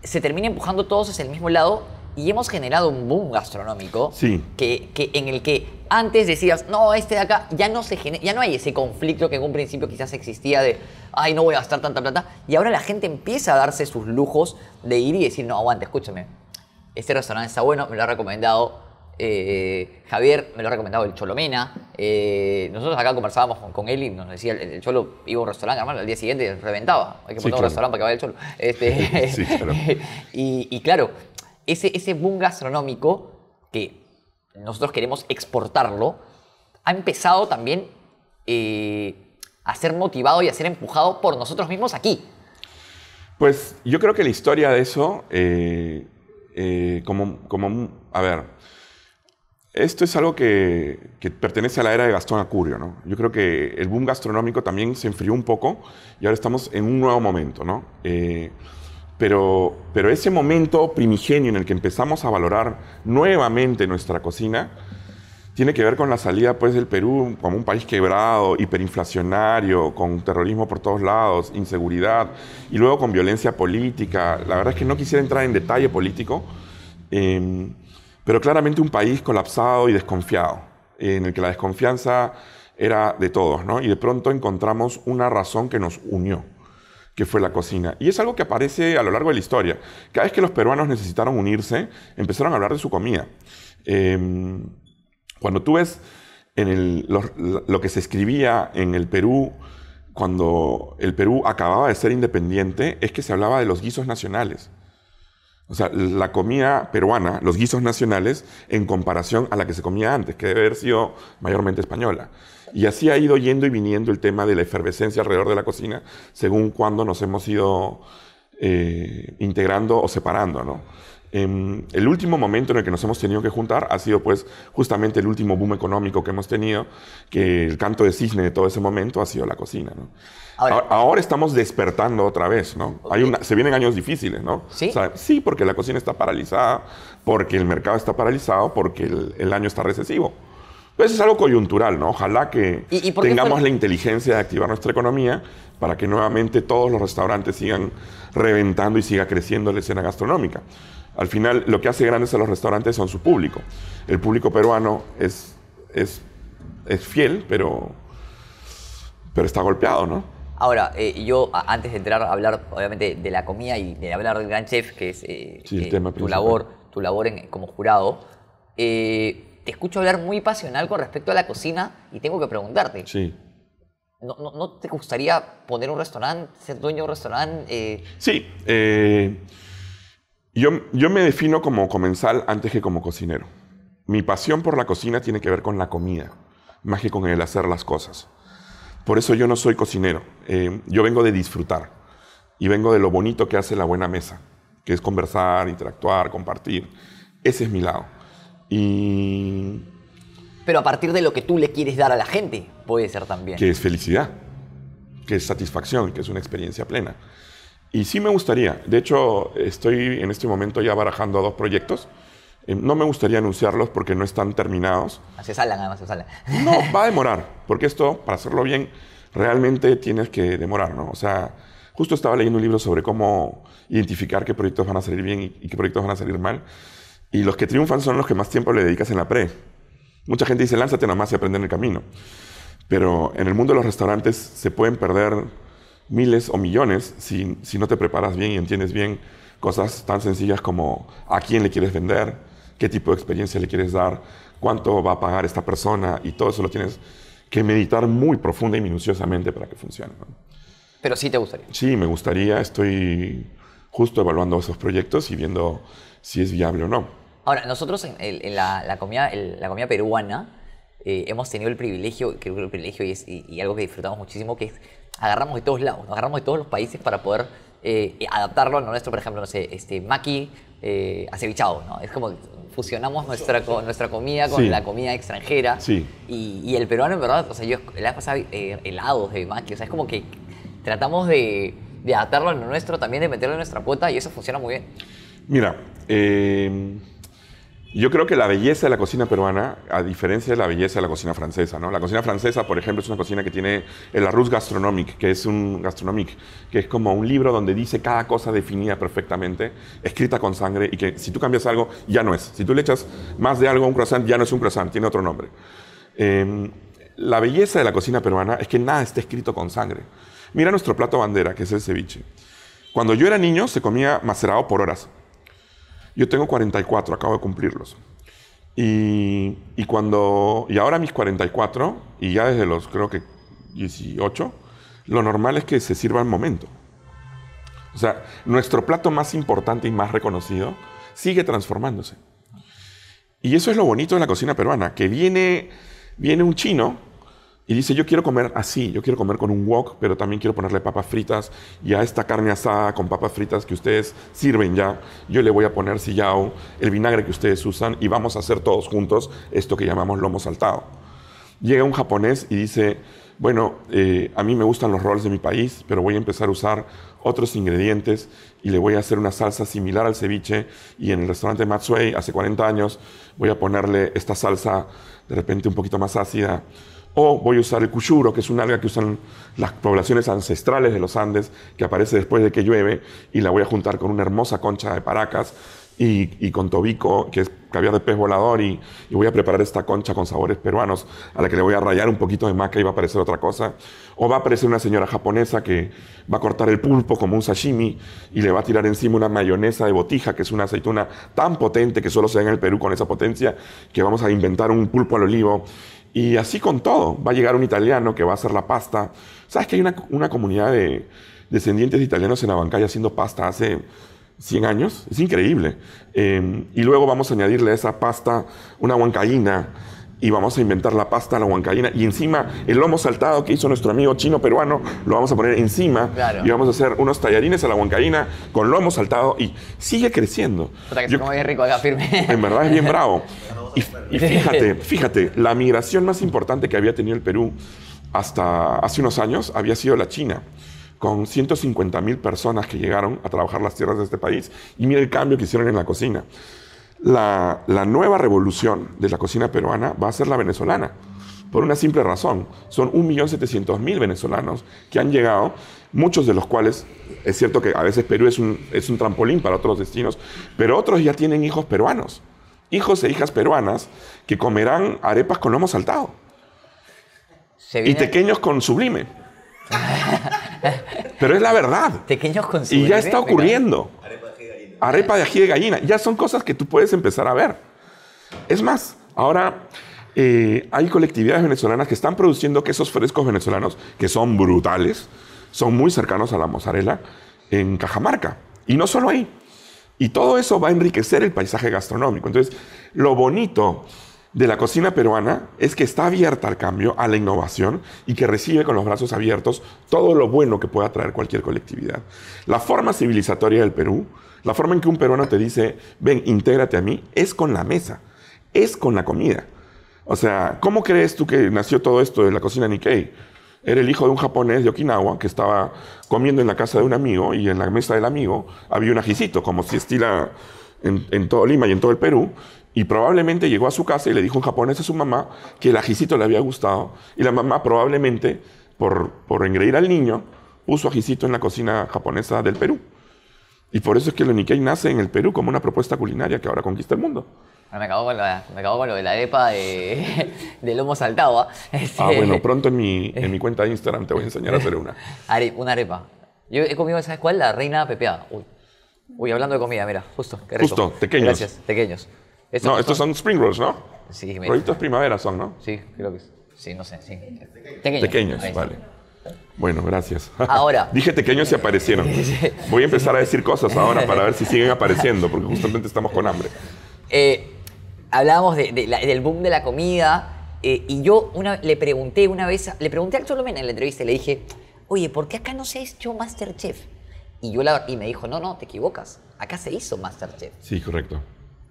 se termina empujando todos hacia el mismo lado y hemos generado un boom gastronómico que, que, en el que antes decías, no, este de acá ya no se ya no hay ese conflicto que en un principio quizás existía de, ay, no voy a gastar tanta plata, y ahora la gente empieza a darse sus lujos de ir y decir, no, aguante, escúchame, este restaurante está bueno, me lo ha recomendado eh, Javier me lo ha recomendado el Cholomena. Eh, nosotros acá conversábamos con, él y nos decía, el, Cholo iba a un restaurante, hermano, al día siguiente reventaba. Hay que poner un restaurante para que vaya el Cholo. Este, (laughs) sí, (laughs) Y, claro, ese, boom gastronómico que nosotros queremos exportarlo, ha empezado también eh, a ser motivado y a ser empujado por nosotros mismos aquí. Pues yo creo que la historia de eso, como, a ver, esto es algo que, pertenece a la era de Gastón Acurio, ¿no? Yo creo que el boom gastronómico también se enfrió un poco y ahora estamos en un nuevo momento, ¿no? Eh, pero, pero ese momento primigenio en el que empezamos a valorar nuevamente nuestra cocina tiene que ver con la salida pues, del Perú como un país quebrado, hiperinflacionario, con terrorismo por todos lados, inseguridad y luego con violencia política. La verdad es que no quisiera entrar en detalle político. Eh, pero claramente un país colapsado y desconfiado, en el que la desconfianza era de todos, Y de pronto encontramos una razón que nos unió, que fue la cocina. Y es algo que aparece a lo largo de la historia. Cada vez que los peruanos necesitaron unirse, empezaron a hablar de su comida. Em, cuando tú ves lo, que se escribía en el Perú, cuando el Perú acababa de ser independiente, es que se hablaba de los guisos nacionales. O sea, la comida peruana, los guisos nacionales, en comparación a la que se comía antes, que debe haber sido mayormente española. Y así ha ido yendo y viniendo el tema de la efervescencia alrededor de la cocina, según cuando nos hemos ido eh, integrando o separando, ¿no? Em, el último momento en el que nos hemos tenido que juntar ha sido pues justamente el último boom económico que hemos tenido, que el canto de cisne de todo ese momento ha sido la cocina. Ahora, estamos despertando otra vez, ¿no? Hay una, se vienen años difíciles, ¿no? ¿Sí? sí, porque la cocina está paralizada, porque el mercado está paralizado, porque el, año está recesivo. Pues es algo coyuntural, ¿no? Ojalá que tengamos la inteligencia de activar nuestra economía para que nuevamente todos los restaurantes sigan reventando y siga creciendo la escena gastronómica. Al final, lo que hace grandes a los restaurantes son su público. El público peruano es, es, es fiel, pero, pero está golpeado, ¿no? Ahora, eh, yo antes de entrar a hablar, obviamente, de la comida y de hablar del gran chef, que es eh, eh, tu labor, tu labor en, como jurado, te escucho hablar muy pasional con respecto a la cocina y tengo que preguntarte. Sí. ¿No, no te gustaría poner un restaurante, ser dueño de un restaurante? Sí. Yo, me defino como comensal antes que como cocinero. Mi pasión por la cocina tiene que ver con la comida, más que con el hacer las cosas. Por eso yo no soy cocinero. Eh, yo vengo de disfrutar y vengo de lo bonito que hace la buena mesa, que es conversar, interactuar, compartir. Ese es mi lado. Y... Pero a partir de lo que tú le quieres dar a la gente, puede ser también. Que es felicidad, que es satisfacción, que es una experiencia plena. Y sí me gustaría, de hecho estoy en este momento ya barajando dos proyectos. Eh, no me gustaría anunciarlos porque no están terminados. Ah, se salen, además ah, se salen. No, va a (laughs) demorar, porque esto, para hacerlo bien, realmente tienes que demorar, ¿no? O sea, justo estaba leyendo un libro sobre cómo identificar qué proyectos van a salir bien y qué proyectos van a salir mal. Y los que triunfan son los que más tiempo le dedicas en la pre. Mucha gente dice, lánzate nomás y aprende en el camino. Pero en el mundo de los restaurantes se pueden perder miles o millones si, no te preparas bien y entiendes bien cosas tan sencillas como a quién le quieres vender, qué tipo de experiencia le quieres dar, cuánto va a pagar esta persona y todo eso lo tienes que meditar muy profunda y minuciosamente para que funcione. Pero sí te gustaría. Sí, me gustaría. Estoy justo evaluando esos proyectos y viendo si es viable o no. Ahora, nosotros en, la, comida, la comida peruana, eh, hemos tenido el privilegio, que el privilegio y, y, algo que disfrutamos muchísimo, que es agarramos de todos lados, nos agarramos de todos los países para poder eh, adaptarlo a lo nuestro, por ejemplo, no sé, este, eh, acevichado, ¿no? Es como fusionamos nuestra, nuestra comida con la comida extranjera. Sí. Y, el peruano, en verdad, o sea, yo la he pasado eh, helados de maqui, o sea, es como que tratamos de, adaptarlo a lo nuestro, también de meterlo en nuestra cuota y eso funciona muy bien. Mira, eh yo creo que la belleza de la cocina peruana, a diferencia de la belleza de la cocina francesa, ¿no? La cocina francesa, por ejemplo, es una cocina que tiene el Arroz Gastronomic, que es un gastronomic, que es como un libro donde dice cada cosa definida perfectamente, escrita con sangre, y que si tú cambias algo, ya no es. Si tú le echas más de algo a un croissant, ya no es un croissant, tiene otro nombre. Em, la belleza de la cocina peruana es que nada está escrito con sangre. Mira nuestro plato bandera, que es el ceviche. Cuando yo era niño, se comía macerado por horas. Yo tengo 44, acabo de cumplirlos. Y, cuando, ahora mis 44, y ya desde los creo que 18, lo normal es que se sirva al momento. O sea, nuestro plato más importante y más reconocido sigue transformándose. Y eso es lo bonito de la cocina peruana, que viene, viene un chino y dice, yo quiero comer así, yo quiero comer con un wok, pero también quiero ponerle papas fritas y a esta carne asada con papas fritas que ustedes sirven ya, yo le voy a poner sillao, el vinagre que ustedes usan y vamos a hacer todos juntos esto que llamamos lomo saltado. Llega un japonés y dice, bueno, eh, a mí me gustan los rolls de mi país, pero voy a empezar a usar otros ingredientes y le voy a hacer una salsa similar al ceviche. Y en el restaurante Matsuei, hace 40 años, voy a ponerle esta salsa de repente un poquito más ácida o voy a usar el cuchuro, que es un alga que usan las poblaciones ancestrales de los Andes, que aparece después de que llueve, y la voy a juntar con una hermosa concha de paracas y, con tobico, que es caviar de pez volador, y, y, voy a preparar esta concha con sabores peruanos, a la que le voy a rayar un poquito de maca y va a aparecer otra cosa. O va a aparecer una señora japonesa que va a cortar el pulpo como un sashimi y le va a tirar encima una mayonesa de botija, que es una aceituna tan potente que solo se da en el Perú con esa potencia, que vamos a inventar un pulpo al olivo y así con todo, va a llegar un italiano que va a hacer la pasta. ¿Sabes que hay una, una comunidad de descendientes de italianos en Abancay haciendo pasta hace 100 años? Es increíble. Em, y luego vamos a añadirle a esa pasta una huancaína y vamos a inventar la pasta, la huancaína, y encima el lomo saltado que hizo nuestro amigo chino peruano, lo vamos a poner encima y vamos a hacer unos tallarines a la huancaína con lomo saltado y sigue creciendo. sea, que se bien rico acá firme. En verdad es bien (laughs) bravo y, fíjate, (laughs) fíjate, la migración más importante que había tenido el Perú hasta hace unos años había sido la China con 150 mil personas que llegaron a trabajar las tierras de este país. Y mira el cambio que hicieron en la cocina. La, nueva revolución de la cocina peruana va a ser la venezolana, por una simple razón. Son 1.700.000 venezolanos que han llegado, muchos de los cuales, es cierto que a veces Perú es es un trampolín para otros destinos, pero otros ya tienen hijos peruanos hijos e hijas peruanas que comerán arepas con lomo saltado. Y pequeños con sublime. (laughs) Pero es la verdad. Pequeños con sublime. Y ya está ocurriendo. Arepa de, gallina. arepa de ají de gallina. Ya son cosas que tú puedes empezar a ver. Es más, ahora eh, hay colectividades venezolanas que están produciendo quesos frescos venezolanos que son brutales, son muy cercanos a la mozzarella en Cajamarca. Y no solo ahí. Y todo eso va a enriquecer el paisaje gastronómico. Entonces, lo bonito de la cocina peruana es que está abierta al cambio, a la innovación y que recibe con los brazos abiertos todo lo bueno que pueda traer cualquier colectividad. La forma civilizatoria del Perú, la forma en que un peruano te dice, ven, intégrate a mí, es con la mesa, es con la comida. O sea, ¿cómo crees tú que nació todo esto de la cocina Nikkei? Era el hijo de un japonés de Okinawa que estaba comiendo en la casa de un amigo y en la mesa del amigo había un ajicito, como si estila en, todo Lima y en todo el Perú. Y probablemente llegó a su casa y le dijo un japonés a su mamá que el ajicito le había gustado. Y la mamá probablemente, por, por engreír al niño, puso ajicito en la cocina japonesa del Perú. Y por eso es que el Nikkei nace en el Perú como una propuesta culinaria que ahora conquista el mundo. Ah, me acabo con, lo de la arepa de, (laughs) lomo saltado. ah, este, bueno, pronto en mi, en mi cuenta de Instagram te voy a enseñar a hacer una. (laughs) una arepa. Yo he comido, ¿sabes cuál? La reina pepeada. Uy. Uy, hablando de comida, mira, justo, Justo, pequeños. Gracias, pequeños. no, estos son spring rolls, ¿no? Sí, me... primavera son, ¿no? Sí, creo que sí. no sé, sí. Pequeños. vale. Bueno, gracias. (laughs) Ahora. Dije pequeños y aparecieron. Voy a empezar a decir cosas ahora para ver si siguen apareciendo, porque justamente estamos con hambre. Eh, hablábamos del boom de la comida eh, y yo una, le pregunté una vez, le pregunté a Cholomena en la entrevista, le dije, oye, ¿por qué acá no se ha hecho Masterchef? Y, yo y me dijo, no, no, te equivocas, acá se hizo Masterchef. Sí, correcto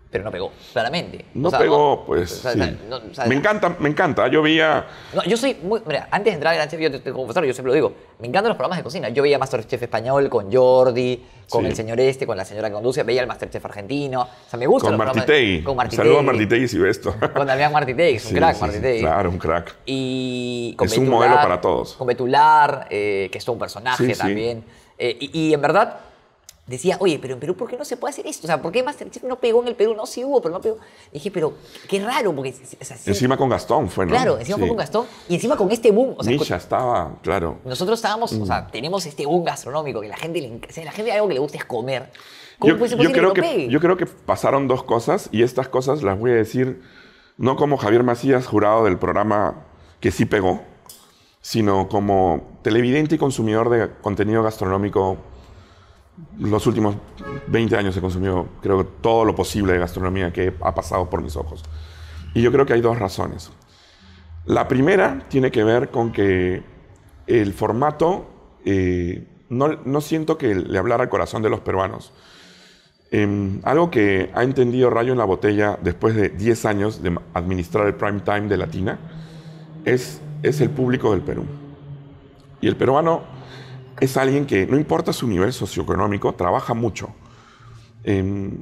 pero no pegó, claramente. No pegó, pues. sí. me encanta, me encanta. Yo veía. No, yo soy muy. Mira, antes de entrar al Gran Chef, yo te, te confesar, yo siempre lo digo. Me encantan los programas de cocina. Yo veía Masterchef español con Jordi, con el señor este, con la señora que conduce. Veía el Masterchef argentino. O sea, me gusta. Con Martitegui. Con Saludos a Martitegui si ves esto. (laughs) Con Damián Martitegui, es un crack, Martitegui. Claro, un crack. Y es un modelo para todos. Con Betular, eh, que es un personaje también. Eh, y en verdad, decía, oye, pero en Perú, ¿por qué no se puede hacer esto? O sea, ¿por qué Masterchef no pegó en el Perú? No, sí hubo, pero no pegó. dije, pero qué raro, porque... encima con Gastón fue, ¿no? Claro, encima con Gastón y encima con este boom. O sea, Misha estaba, claro. Nosotros estábamos, o mm. sea, tenemos este boom gastronómico que la gente, le, la gente algo que le gusta es comer. ¿Cómo yo, creo que, que Yo creo que pasaron dos cosas y estas cosas las voy a decir no como Javier Macías, jurado del programa que sí pegó, sino como televidente y consumidor de contenido gastronómico los últimos 20 años he consumido, creo, todo lo posible de gastronomía que ha pasado por mis ojos. Y yo creo que hay dos razones. La primera tiene que ver con que el formato, eh, no, siento que le hablara al corazón de los peruanos. Em, algo que ha entendido Rayo en la Botella después de 10 años de administrar el prime time de Latina es, es el público del Perú. Y el peruano es alguien que, no importa su nivel socioeconómico, trabaja mucho. Em,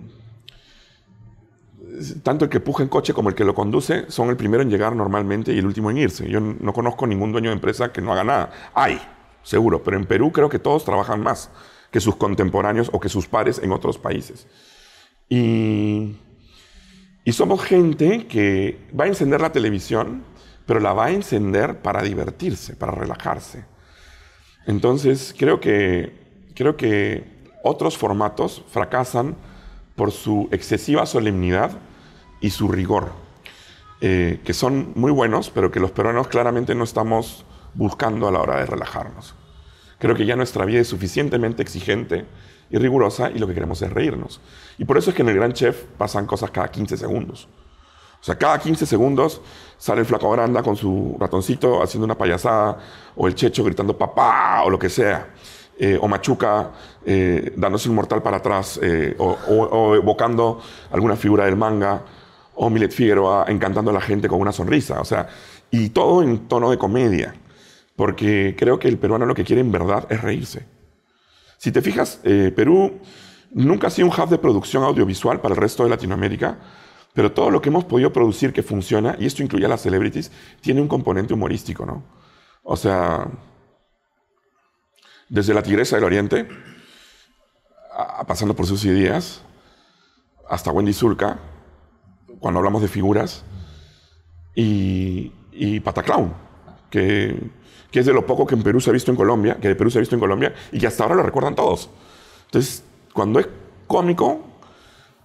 tanto el que puja en coche como el que lo conduce son el primero en llegar normalmente y el último en irse. Yo no conozco ningún dueño de empresa que no haga nada. Hay, seguro, pero en Perú creo que todos trabajan más que sus contemporáneos o que sus pares en otros países. y somos gente que va a encender la televisión, pero la va a encender para divertirse, para relajarse. Entonces, creo que, creo que otros formatos fracasan por su excesiva solemnidad y su rigor, eh, que son muy buenos, pero que los peruanos claramente no estamos buscando a la hora de relajarnos. Creo que ya nuestra vida es suficientemente exigente y rigurosa y lo que queremos es reírnos. Y por eso es que en el Gran Chef pasan cosas cada 15 segundos. O sea, cada 15 segundos sale el flaco Aranda con su ratoncito haciendo una payasada, o el Checho gritando papá, o lo que sea. Eh, o Machuca eh, dándose un mortal para atrás, eh, o, evocando alguna figura del manga, o Milet Figueroa encantando a la gente con una sonrisa. O sea, y todo en tono de comedia. Porque creo que el peruano lo que quiere en verdad es reírse. Si te fijas, Perú nunca ha sido un hub de producción audiovisual para el resto de Latinoamérica pero todo lo que hemos podido producir que funciona, y esto incluye a las celebrities, tiene un componente humorístico, ¿no? O sea, desde La Tigresa del Oriente, pasando por sus ideas, hasta Wendy Zulka, cuando hablamos de figuras, y, y Pataclown, que, es de lo poco que en Perú se ha visto en Colombia, que de Perú se ha visto en Colombia, y que hasta ahora lo recuerdan todos. Entonces, cuando es cómico,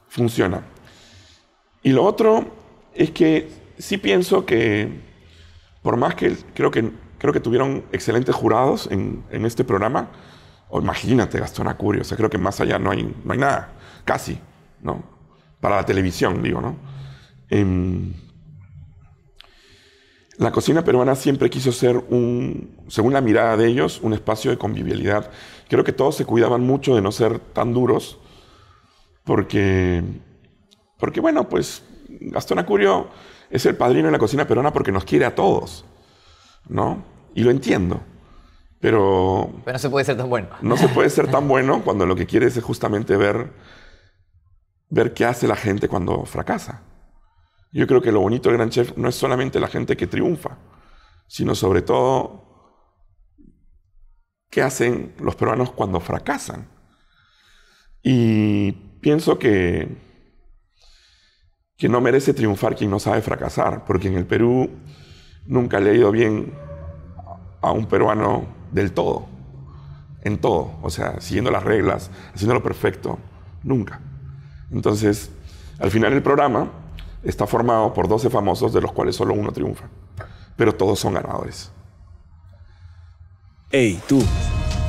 funciona. Y lo otro es que sí pienso que, por más que creo que, creo que tuvieron excelentes jurados en, este programa, o imagínate Gastón Acurio, o sea, creo que más allá no hay, nada, casi, ¿no? Para la televisión, digo, ¿no? Em, la cocina peruana siempre quiso ser un, según la mirada de ellos, un espacio de convivialidad. Creo que todos se cuidaban mucho de no ser tan duros, porque porque bueno, pues Gastón Acurio es el padrino de la cocina peruana porque nos quiere a todos, ¿no? Y lo entiendo. Pero... Pero no se puede ser tan bueno. No se puede ser tan (laughs) bueno cuando lo que quiere es justamente ver, ver qué hace la gente cuando fracasa. Yo creo que lo bonito del Gran Chef no es solamente la gente que triunfa, sino sobre todo qué hacen los peruanos cuando fracasan. Y pienso que que no merece triunfar quien no sabe fracasar, porque en el Perú nunca le ha ido bien a un peruano del todo, en todo, o sea, siguiendo las reglas, lo perfecto, nunca. Entonces, al final el programa está formado por 12 famosos, de los cuales solo uno triunfa, pero todos son ganadores. Hey, tú,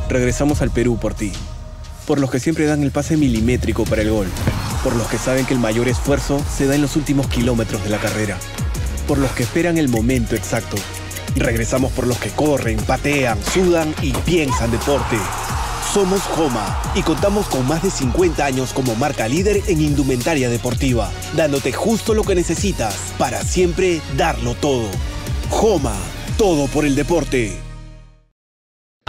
regresamos al Perú por ti por los que siempre dan el pase milimétrico para el gol, por los que saben que el mayor esfuerzo se da en los últimos kilómetros de la carrera, por los que esperan el momento exacto. Y regresamos por los que corren, patean, sudan y piensan deporte. Somos Joma y contamos con más de 50 años como marca líder en indumentaria deportiva, dándote justo lo que necesitas para siempre darlo todo. Joma, todo por el deporte.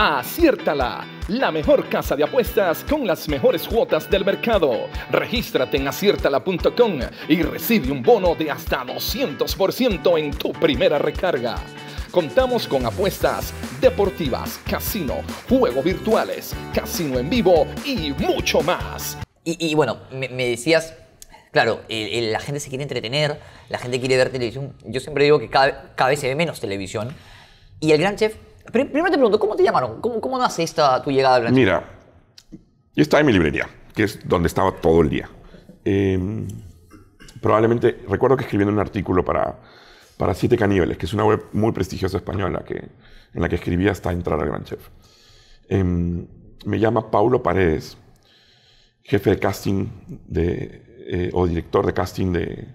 Aciértala, la mejor casa de apuestas con las mejores cuotas del mercado. Regístrate en aciertala.com y recibe un bono de hasta 200% en tu primera recarga. Contamos con apuestas deportivas, casino, juegos virtuales, casino en vivo y mucho más. Y, bueno, me, decías, claro, la gente se quiere entretener, la gente quiere ver televisión. Yo siempre digo que cada vez se ve menos televisión. Y el Gran Chef Primero te pregunto, ¿cómo te llamaron? ¿Cómo, cómo nace esta tu llegada al Mira, yo estaba en mi librería, que es donde estaba todo el día. Em, probablemente, recuerdo que escribiendo un artículo para, para Siete Caníbales, que es una web muy prestigiosa española que, en la que escribía hasta entrar al Gran Chef. Em, me llama Paulo Paredes, jefe de casting de, eh, o director de casting de,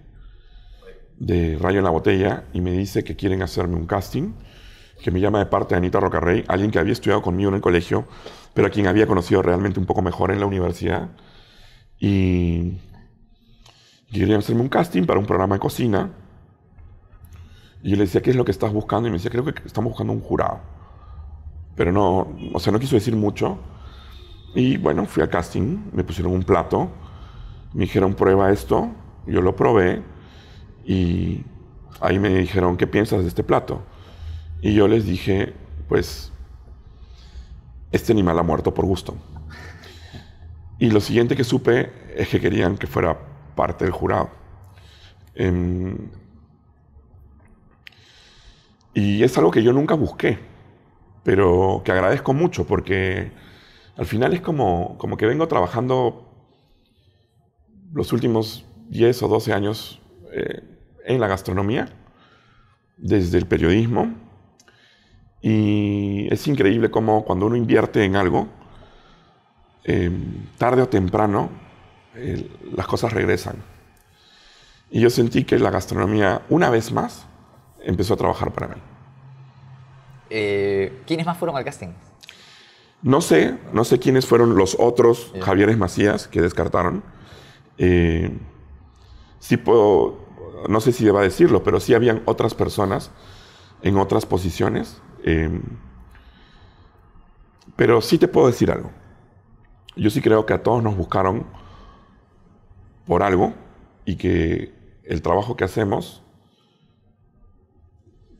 de Rayo en la Botella, y me dice que quieren hacerme un casting que me llama de parte de Anita Rocarrey, alguien que había estudiado conmigo en el colegio, pero a quien había conocido realmente un poco mejor en la universidad. Y, quería hacerme un casting para un programa de cocina. Y yo le decía, ¿qué es lo que estás buscando? Y me decía, creo que estamos buscando un jurado. Pero no, o sea, no quiso decir mucho. Y bueno, fui al casting, me pusieron un plato, me dijeron, prueba esto, yo lo probé y ahí me dijeron, ¿qué piensas de este plato? Y yo les dije, pues, este animal ha muerto por gusto. Y lo siguiente que supe es que querían que fuera parte del jurado. Em, y es algo que yo nunca busqué, pero que agradezco mucho porque al final es como, como que vengo trabajando los últimos 10 o 12 años eh, en la gastronomía, desde el periodismo y es increíble cómo cuando uno invierte en algo, em, tarde o temprano, eh, las cosas regresan. Y yo sentí que la gastronomía, una vez más, empezó a trabajar para mí. Eh, ¿Quiénes más fueron al casting? No sé, no sé quiénes fueron los otros Javieres Macías que descartaron. Eh, sí puedo, no sé si deba decirlo, pero sí habían otras personas en otras posiciones Em, pero sí te puedo decir algo. Yo sí creo que a todos nos buscaron por algo y que el trabajo que hacemos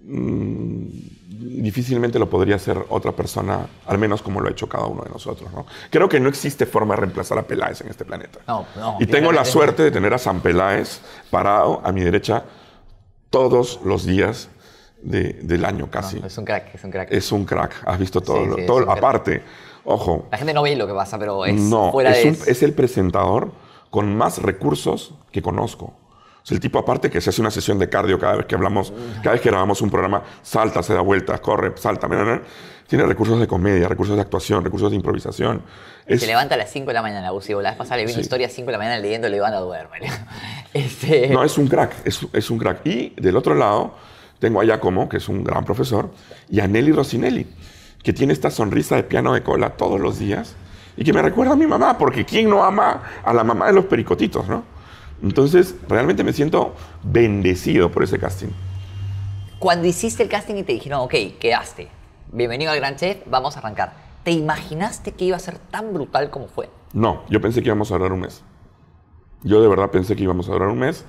mm, difícilmente lo podría hacer otra persona, al menos como lo ha hecho cada uno de nosotros. ¿no? Creo que no existe forma de reemplazar a Peláez en este planeta. y tengo la suerte de tener a San Peláez parado a mi derecha todos los días del año casi. es un crack, es un crack. Es un crack, has visto todo. todo aparte, ojo. La gente no ve lo que pasa, pero es fuera de... es el presentador con más recursos que conozco. Es el tipo aparte que se hace una sesión de cardio cada vez que hablamos, cada vez que grabamos un programa, salta, se da vueltas, corre, salta. Tiene recursos de comedia, recursos de actuación, recursos de improvisación. Es... Se levanta a las 5 de la mañana, La vez pasada le una historia a 5 de la mañana leyendo Le van a duerme. (laughs) Este no, es un crack, es, es un crack. Y del otro lado, tengo a Giacomo, que es un gran profesor, y a Nelly Rossinelli, que tiene esta sonrisa de piano de cola todos los días y que me recuerda a mi mamá, porque ¿quién no ama a la mamá de los pericotitos, no? Entonces, realmente me siento bendecido por ese casting. Cuando hiciste el casting y te dijeron, ok, quedaste, bienvenido al Gran Chef, vamos a arrancar. ¿Te imaginaste que iba a ser tan brutal como fue? No, yo pensé que íbamos a durar un mes. Yo de verdad pensé que íbamos a durar un mes,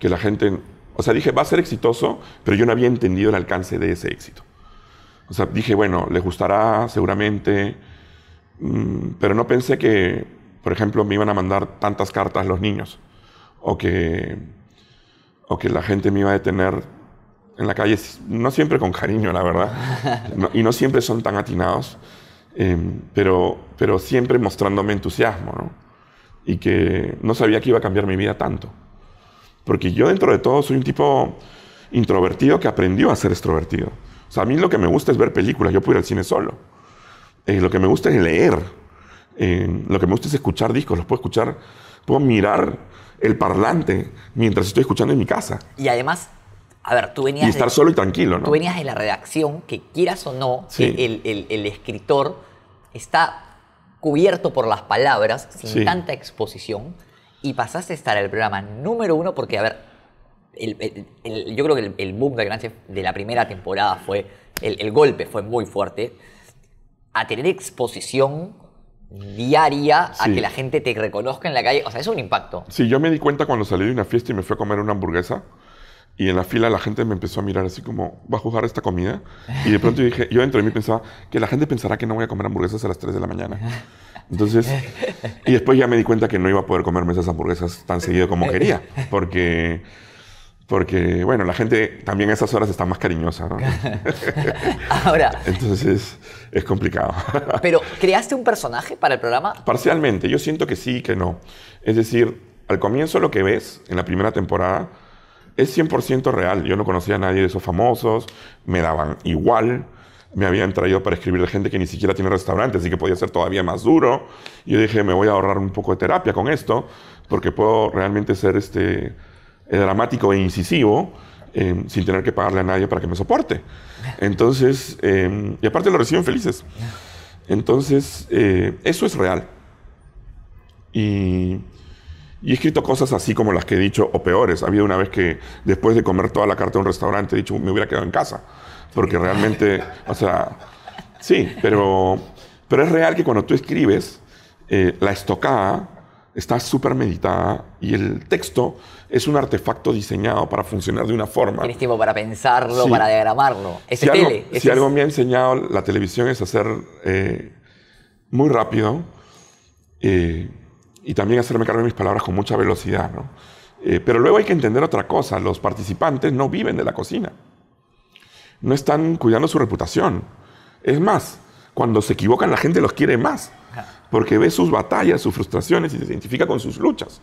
que la gente o sea, dije, va a ser exitoso, pero yo no había entendido el alcance de ese éxito. O sea, dije, bueno, les gustará seguramente, mm, pero no pensé que, por ejemplo, me iban a mandar tantas cartas los niños, o que, o que la gente me iba a detener en la calle, no siempre con cariño, la verdad, (laughs) y no siempre son tan atinados, em, pero, pero siempre mostrándome entusiasmo, ¿no? Y que no sabía que iba a cambiar mi vida tanto. Porque yo dentro de todo soy un tipo introvertido que aprendió a ser extrovertido. O sea, a mí lo que me gusta es ver películas, yo puedo ir al cine solo. Eh, lo que me gusta es leer. Eh, lo que me gusta es escuchar discos, los puedo escuchar, puedo mirar el parlante mientras estoy escuchando en mi casa. Y además, a ver, tú venías... Y estar solo y tranquilo, ¿no? Tú venías de la redacción, que quieras o no, el, escritor está cubierto por las palabras, sin tanta exposición y pasaste a estar en el programa número uno porque, a ver, yo creo que el, boom de de la primera temporada fue, el, golpe fue muy fuerte, a tener exposición diaria a que la gente te reconozca en la calle, o sea, es un impacto. Sí, yo me di cuenta cuando salí de una fiesta y me fui a comer una hamburguesa. Y en la fila la gente me empezó a mirar así como, ¿va a juzgar esta comida? Y de pronto yo dije, yo dentro de mí pensaba que la gente pensará que no voy a comer hamburguesas a las 3 de la mañana. Entonces, y después ya me di cuenta que no iba a poder comerme esas hamburguesas tan seguido como quería, porque, porque bueno, la gente también a esas horas está más cariñosa. ¿no? (laughs) Ahora. Entonces, es complicado. (laughs) Pero, ¿creaste un personaje para el programa? Parcialmente, yo siento que sí que no. Es decir, al comienzo lo que ves en la primera temporada es 100% real. Yo no conocía a nadie de esos famosos, me daban igual me habían traído para escribir de gente que ni siquiera tiene restaurantes y que podía ser todavía más duro. yo dije, me voy a ahorrar un poco de terapia con esto, porque puedo realmente ser este, dramático e incisivo em, sin tener que pagarle a nadie para que me soporte. Entonces, em, y aparte lo reciben felices. Entonces, eh, eso es real. Y, y, he escrito cosas así como las que he dicho, o peores. Había una vez que después de comer toda la carta de un restaurante, he dicho, me hubiera quedado en casa porque realmente, o sea, sí, pero, pero es real que cuando tú escribes, eh, la estocada está súper meditada y el texto es un artefacto diseñado para funcionar de una forma. Tienes tiempo para pensarlo, para diagramarlo. Es si tele. Algo, si algo me ha enseñado la televisión es hacer eh, muy rápido eh, y también hacerme cargo de mis palabras con mucha velocidad, ¿no? pero luego hay que entender otra cosa, los participantes no viven de la cocina no están cuidando su reputación. Es más, cuando se equivocan la gente los quiere más, porque ve sus batallas, sus frustraciones y se identifica con sus luchas.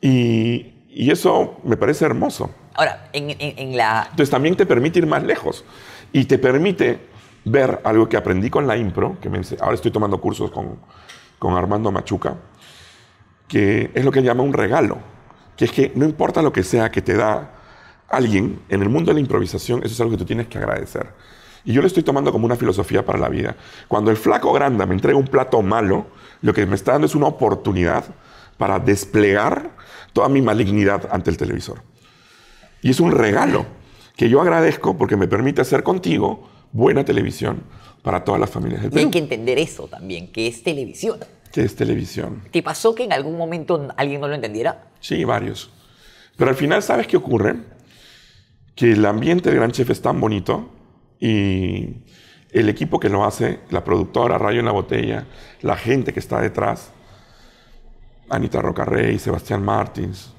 Y, eso me parece hermoso. Ahora, en, la... Entonces también te permite ir más lejos y te permite ver algo que aprendí con la impro, que me ahora estoy tomando cursos con, con Armando Machuca, que es lo que él llama un regalo, que es que no importa lo que sea que te da alguien en el mundo de la improvisación, eso es algo que tú tienes que agradecer. Y yo lo estoy tomando como una filosofía para la vida. Cuando el flaco granda me entrega un plato malo, lo que me está dando es una oportunidad para desplegar toda mi malignidad ante el televisor. Y es un regalo que yo agradezco porque me permite hacer contigo buena televisión para todas las familias del Perú. Y hay que entender eso también, que es televisión. Que es televisión. ¿Te pasó que en algún momento alguien no lo entendiera? Sí, varios. Pero al final, ¿sabes qué ocurre? que el ambiente del Gran Chef es tan bonito y el equipo que lo hace, la productora, Rayo en la Botella, la gente que está detrás, Anita Rocarrey, Sebastián Martins,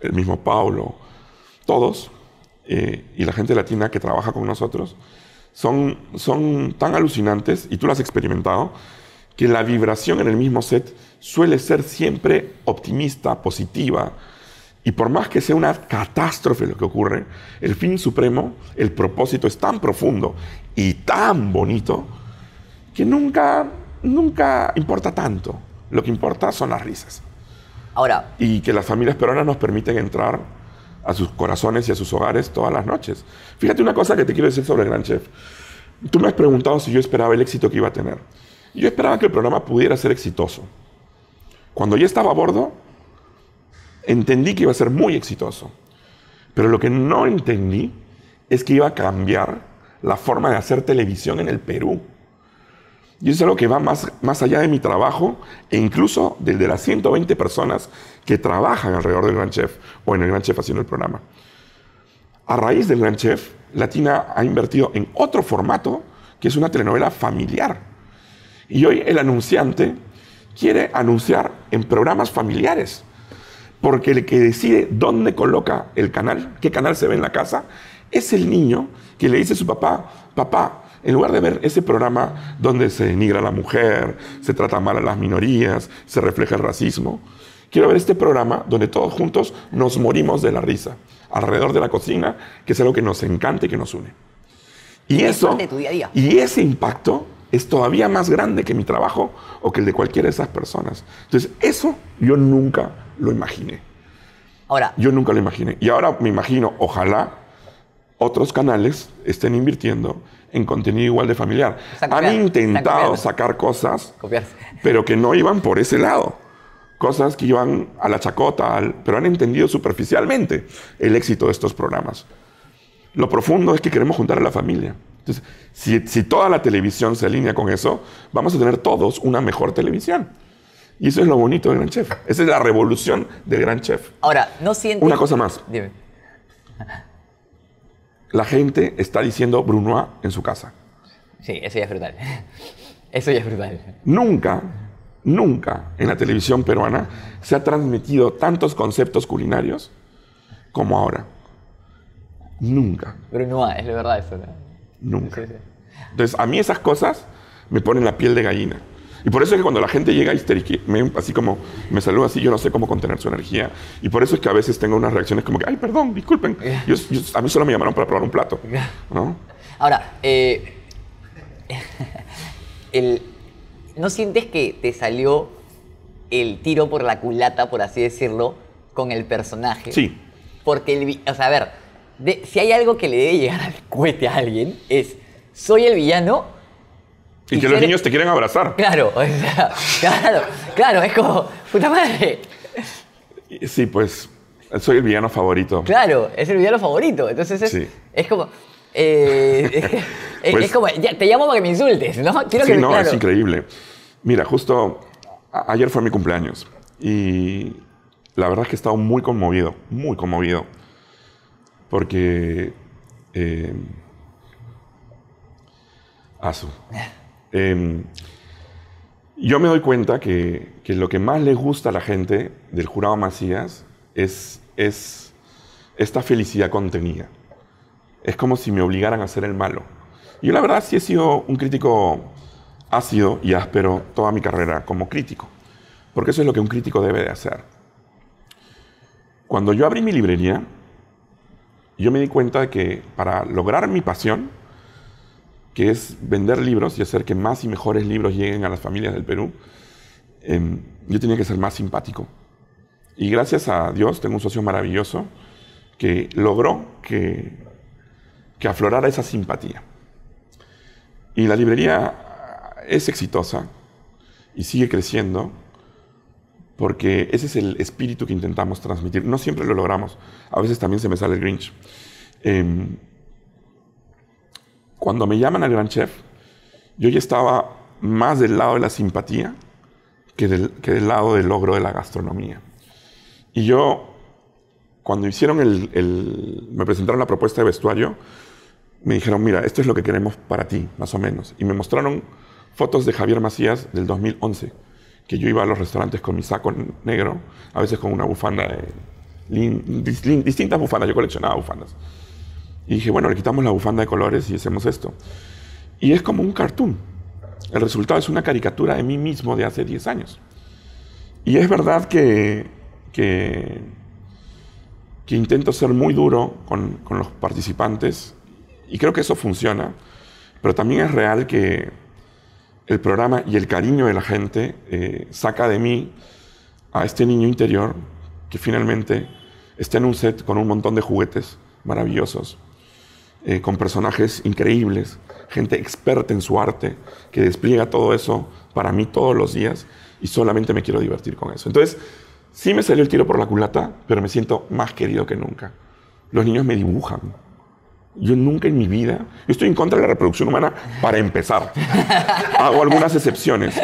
el mismo Paulo, todos, eh, y la gente latina que trabaja con nosotros, son, son tan alucinantes, y tú lo has experimentado, que la vibración en el mismo set suele ser siempre optimista, positiva, y por más que sea una catástrofe lo que ocurre, el fin supremo, el propósito es tan profundo y tan bonito que nunca, nunca importa tanto. Lo que importa son las risas. Ahora. Y que las familias peruanas nos permiten entrar a sus corazones y a sus hogares todas las noches. Fíjate una cosa que te quiero decir sobre el Gran Chef. Tú me has preguntado si yo esperaba el éxito que iba a tener. Yo esperaba que el programa pudiera ser exitoso. Cuando yo estaba a bordo, entendí que iba a ser muy exitoso. Pero lo que no entendí es que iba a cambiar la forma de hacer televisión en el Perú. Y eso es algo que va más, más allá de mi trabajo e incluso del de las 120 personas que trabajan alrededor del Gran Chef o en el Gran Chef haciendo el programa. A raíz del Gran Chef, Latina ha invertido en otro formato que es una telenovela familiar. Y hoy el anunciante quiere anunciar en programas familiares porque el que decide dónde coloca el canal, qué canal se ve en la casa, es el niño que le dice a su papá, papá, en lugar de ver ese programa donde se denigra a la mujer, se trata mal a las minorías, se refleja el racismo, quiero ver este programa donde todos juntos nos morimos de la risa, alrededor de la cocina, que es algo que nos encanta y que nos une. Y eso, y ese impacto es todavía más grande que mi trabajo o que el de cualquiera de esas personas. Entonces, eso yo nunca lo imaginé. Ahora. Yo nunca lo imaginé. Y ahora me imagino, ojalá otros canales estén invirtiendo en contenido igual de familiar. Han intentado sacar cosas, pero que no iban por ese lado. Cosas que iban a la chacota, al, pero han entendido superficialmente el éxito de estos programas. Lo profundo es que queremos juntar a la familia. Entonces, si toda la televisión se alinea con eso, vamos a tener todos una mejor televisión. Y eso es lo bonito del gran chef. Esa es la revolución del gran chef. Ahora, no siento. Una cosa más. Dime. La gente está diciendo Brunois en su casa. Sí, eso ya es brutal. Eso ya es brutal. Nunca, nunca en la televisión peruana se ha transmitido tantos conceptos culinarios como ahora. Nunca. Brunois, es la verdad eso. Nunca. Entonces, a mí esas cosas me ponen la piel de gallina. Y por eso es que cuando la gente llega histérica, me, así como me saluda así, yo no sé cómo contener su energía. Y por eso es que a veces tengo unas reacciones como que, ay, perdón, disculpen. (laughs) a mí solo me llamaron para probar un plato. (laughs) Ahora, eh, (laughs) ¿no sientes que te salió el tiro por la culata, por así decirlo, con el personaje? Sí. Porque, el, o sea, a ver, si hay algo que le debe llegar al cohete a alguien, es soy el villano y, que los niños te quieren abrazar. Claro, o sea, (laughs) claro, claro, es como, puta madre. Sí, pues, soy el villano favorito. Claro, es el villano favorito. Entonces es, como, eh, (laughs) pues es, como, te llamo para que me insultes, ¿no? Quiero sí, no, es increíble. Mira, justo ayer fue mi cumpleaños y la verdad es que he estado muy conmovido, muy conmovido, porque... Eh, Azul. (laughs) Em, yo me doy cuenta que, lo que más le gusta a la gente del jurado Macías es, es esta felicidad contenida. Es como si me obligaran a ser el malo. Yo la verdad sí he sido un crítico ácido y áspero toda mi carrera como crítico, porque eso es lo que un crítico debe de hacer. Cuando yo abrí mi librería, yo me di cuenta de que para lograr mi pasión, que es vender libros y hacer que más y mejores libros lleguen a las familias del Perú, em, yo tenía que ser más simpático. Y gracias a Dios tengo un socio maravilloso que logró que, que aflorara esa simpatía. Y la librería es exitosa y sigue creciendo porque ese es el espíritu que intentamos transmitir. No siempre lo logramos, a veces también se me sale el Grinch. Em, cuando me llaman al gran chef, yo ya estaba más del lado de la simpatía que del, que del lado del logro de la gastronomía. Y yo, cuando hicieron el, me presentaron la propuesta de vestuario, me dijeron, mira, esto es lo que queremos para ti, más o menos. Y me mostraron fotos de Javier Macías del 2011, que yo iba a los restaurantes con mi saco negro, a veces con una bufanda de, distintas bufandas, yo coleccionaba bufandas y dije, bueno, le quitamos la bufanda de colores y hacemos esto. Y es como un cartoon. El resultado es una caricatura de mí mismo de hace 10 años. Y es verdad que, que, intento ser muy duro con, los participantes y creo que eso funciona, pero también es real que el programa y el cariño de la gente eh, saca de mí a este niño interior que finalmente está en un set con un montón de juguetes maravillosos eh, con personajes increíbles, gente experta en su arte, que despliega todo eso para mí todos los días y solamente me quiero divertir con eso. Entonces, sí me salió el tiro por la culata, pero me siento más querido que nunca. Los niños me dibujan. Yo nunca en mi vida, yo estoy en contra de la reproducción humana para empezar. (laughs) Hago algunas excepciones.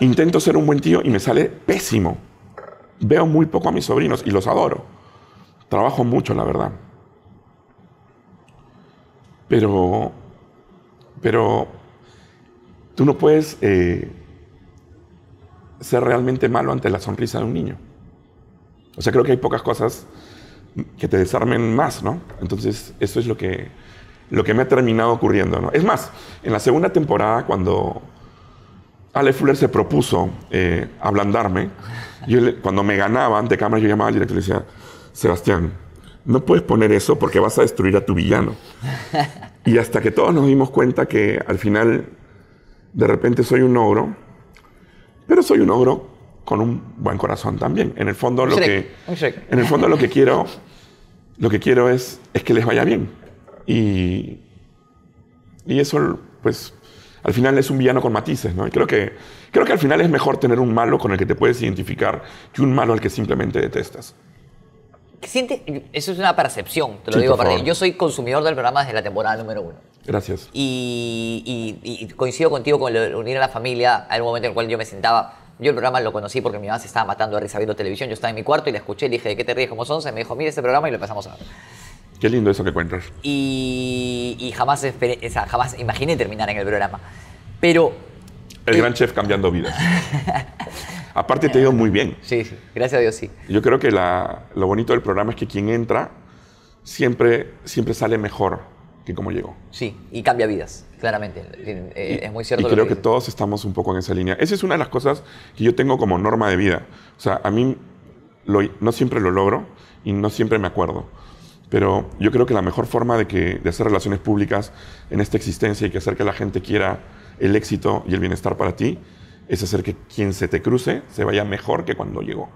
Intento ser un buen tío y me sale pésimo. Veo muy poco a mis sobrinos y los adoro. Trabajo mucho, la verdad. Pero, pero tú no puedes eh, ser realmente malo ante la sonrisa de un niño. O sea, creo que hay pocas cosas que te desarmen más, ¿no? Entonces, eso es lo que, lo que me ha terminado ocurriendo, ¿no? Es más, en la segunda temporada, cuando Ale Fuller se propuso eh, ablandarme, cuando me ganaba ante cámara, yo llamaba al director y le decía, Sebastián, no puedes poner eso porque vas a destruir a tu villano. (laughs) Y hasta que todos nos dimos cuenta que al final, de repente soy un ogro, pero soy un ogro con un buen corazón también. En el fondo lo que, en el fondo lo que quiero, lo que quiero es, es que les vaya bien. Y, y eso, pues, al final es un villano con matices, ¿no? creo que, creo que al final es mejor tener un malo con el que te puedes identificar que un malo al que simplemente detestas. Siente, eso es una percepción, te lo digo. Yo soy consumidor del programa desde la temporada número uno. Gracias. Y, coincido contigo con el unir a la familia. al momento en el cual yo me sentaba. Yo el programa lo conocí porque mi mamá se estaba matando de risa viendo televisión. Yo estaba en mi cuarto y la escuché. y dije, ¿de qué te ríes? Como 11. Me dijo, mira este programa y lo empezamos a ver. Qué lindo eso que cuentas. Y, jamás, jamás imaginé terminar en el programa. Pero. El eh, gran chef cambiando vidas. (laughs) Aparte, te ha ido muy bien. Sí, sí, gracias a Dios, sí. Yo creo que lo bonito del programa es que quien entra siempre, siempre sale mejor que como llegó. Sí, y cambia vidas, claramente. Eh, es muy cierto. Y creo que, todos estamos un poco en esa línea. Esa es una de las cosas que yo tengo como norma de vida. O sea, a mí no siempre lo logro y no siempre me acuerdo. Pero yo creo que la mejor forma que, de hacer relaciones públicas en esta existencia y que hacer que la gente quiera el éxito y el bienestar para ti es hacer que quien se te cruce se vaya mejor que cuando llegó.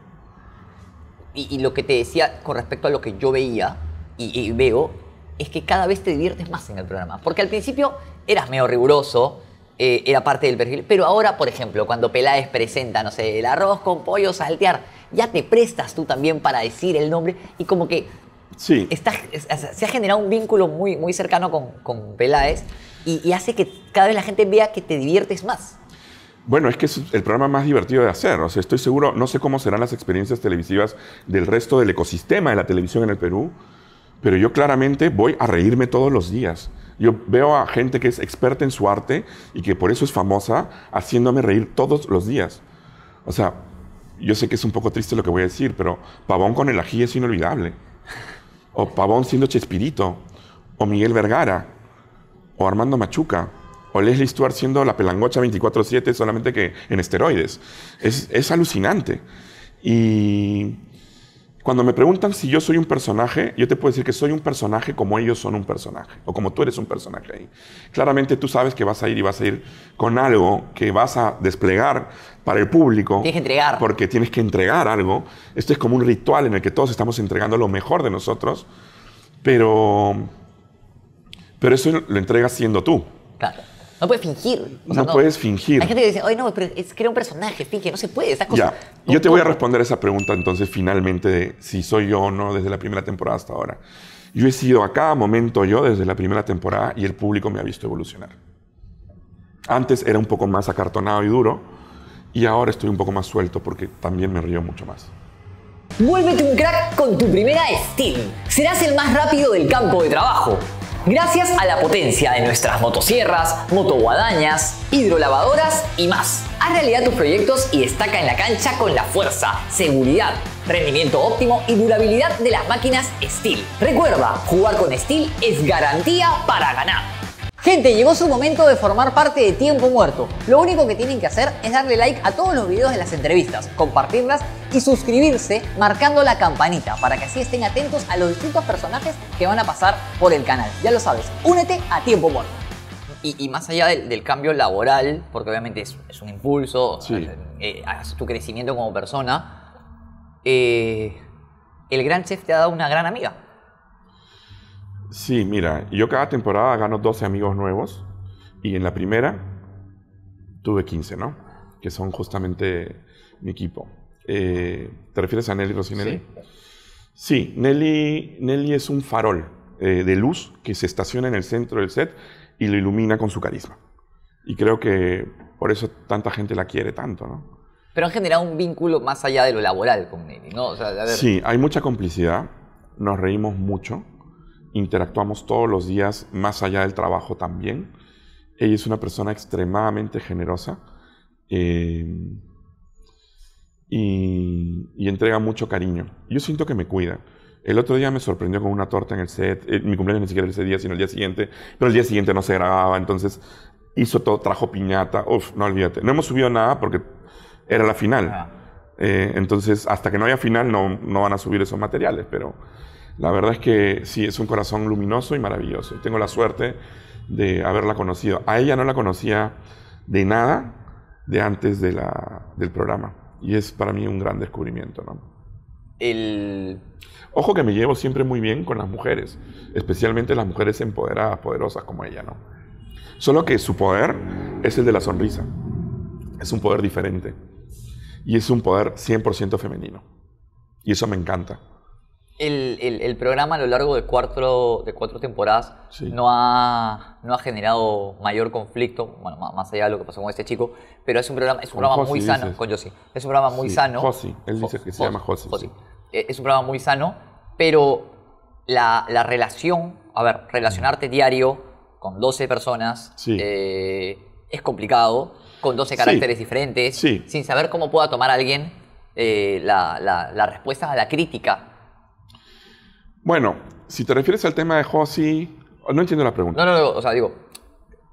Y, lo que te decía con respecto a lo que yo veía y, veo es que cada vez te diviertes más en el programa. Porque al principio eras medio riguroso, eh, era parte del perfil, pero ahora, por ejemplo, cuando Peláez presenta, no sé, el arroz con pollo saltear, ya te prestas tú también para decir el nombre y como que se ha generado un vínculo muy, muy cercano con, Peláez y, hace que cada vez la gente vea que te diviertes más. Bueno, es que es el programa más divertido de hacer. O sea, estoy seguro, no sé cómo serán las experiencias televisivas del resto del ecosistema de la televisión en el Perú, pero yo claramente voy a reírme todos los días. Yo veo a gente que es experta en su arte y que por eso es famosa, haciéndome reír todos los días. O sea, yo sé que es un poco triste lo que voy a decir, pero Pavón con el ají es inolvidable. O Pavón siendo Chespirito. O Miguel Vergara. O Armando Machuca o Leslie Stuart siendo la pelangocha 24/7 solamente que en esteroides. Es, alucinante. Y cuando me preguntan si yo soy un personaje, yo te puedo decir que soy un personaje como ellos son un personaje, o como tú eres un personaje ahí. Claramente tú sabes que vas a ir y vas a ir con algo que vas a desplegar para el público. Tienes que entregar. Porque tienes que entregar algo. Esto es como un ritual en el que todos estamos entregando lo mejor de nosotros, pero, pero eso lo entregas siendo tú. Claro. No puedes fingir. no, puedes fingir. Hay gente que dice, oye, no, pero es, era un personaje, finge, no se puede. esas cosas, yo te voy a responder esa pregunta entonces finalmente de si soy yo o no desde la primera temporada hasta ahora. Yo he sido a cada momento yo desde la primera temporada y el público me ha visto evolucionar. Antes era un poco más acartonado y duro y ahora estoy un poco más suelto porque también me río mucho más. Vuélvete un crack con tu primera Steam. Serás el más rápido del campo de trabajo gracias a la potencia de nuestras motosierras, motoguadañas, hidrolavadoras y más. Haz realidad tus proyectos y destaca en la cancha con la fuerza, seguridad, rendimiento óptimo y durabilidad de las máquinas Steel. Recuerda, jugar con Steel es garantía para ganar. Gente, llegó su momento de formar parte de Tiempo Muerto. Lo único que tienen que hacer es darle like a todos los videos de las entrevistas, compartirlas y suscribirse marcando la campanita para que así estén atentos a los distintos personajes que van a pasar por el canal. Ya lo sabes, únete a Tiempo Muerto. Y, más allá del, cambio laboral, porque obviamente es, un impulso, eh, tu crecimiento como persona, eh, el gran chef te ha dado una gran amiga. Sí, mira, yo cada temporada gano 12 amigos nuevos y en la primera tuve 15, ¿no? Que son justamente mi equipo. Eh, ¿Te refieres a Nelly Rosinelli? Sí, Nelly, es un farol eh, de luz que se estaciona en el centro del set y lo ilumina con su carisma. Y creo que por eso tanta gente la quiere tanto, ¿no? Pero han generado un vínculo más allá de lo laboral con Nelly, ¿no? Sí, hay mucha complicidad, nos reímos mucho interactuamos todos los días más allá del trabajo también. Ella es una persona extremadamente generosa eh, y, entrega mucho cariño. Yo siento que me cuida. El otro día me sorprendió con una torta en el set. Eh, mi cumpleaños ni siquiera ese día, sino el día siguiente. Pero el día siguiente no se grababa, entonces hizo todo, trajo piñata. Uf, no olvídate. No hemos subido nada porque era la final. Ah. Eh, entonces, hasta que no haya final, no, no van a subir esos materiales, pero la verdad es que sí, es un corazón luminoso y maravilloso. Tengo la suerte de haberla conocido. A ella no la conocía de nada de antes del programa. Y es para mí un gran descubrimiento. El... Ojo que me llevo siempre muy bien con las mujeres, especialmente las mujeres empoderadas, poderosas como ella. ¿no? Solo que su poder es el de la sonrisa. Es un poder diferente. Y es un poder 100% femenino. Y eso me encanta el, programa a lo largo de cuatro, de cuatro temporadas no, ha, no ha generado mayor conflicto, bueno, más allá de lo que pasó con este chico, pero es un programa, es muy sano, con Josie, es un programa muy sano. él dice que se llama eh, Es un programa muy sano, pero la, relación, a ver, relacionarte mm. diario con 12 personas eh, es complicado, con 12 caracteres diferentes, sin saber cómo pueda tomar alguien eh, la, la respuesta a la crítica bueno, si te refieres al tema de Josi, no entiendo la pregunta. No, no, no, o sea, digo.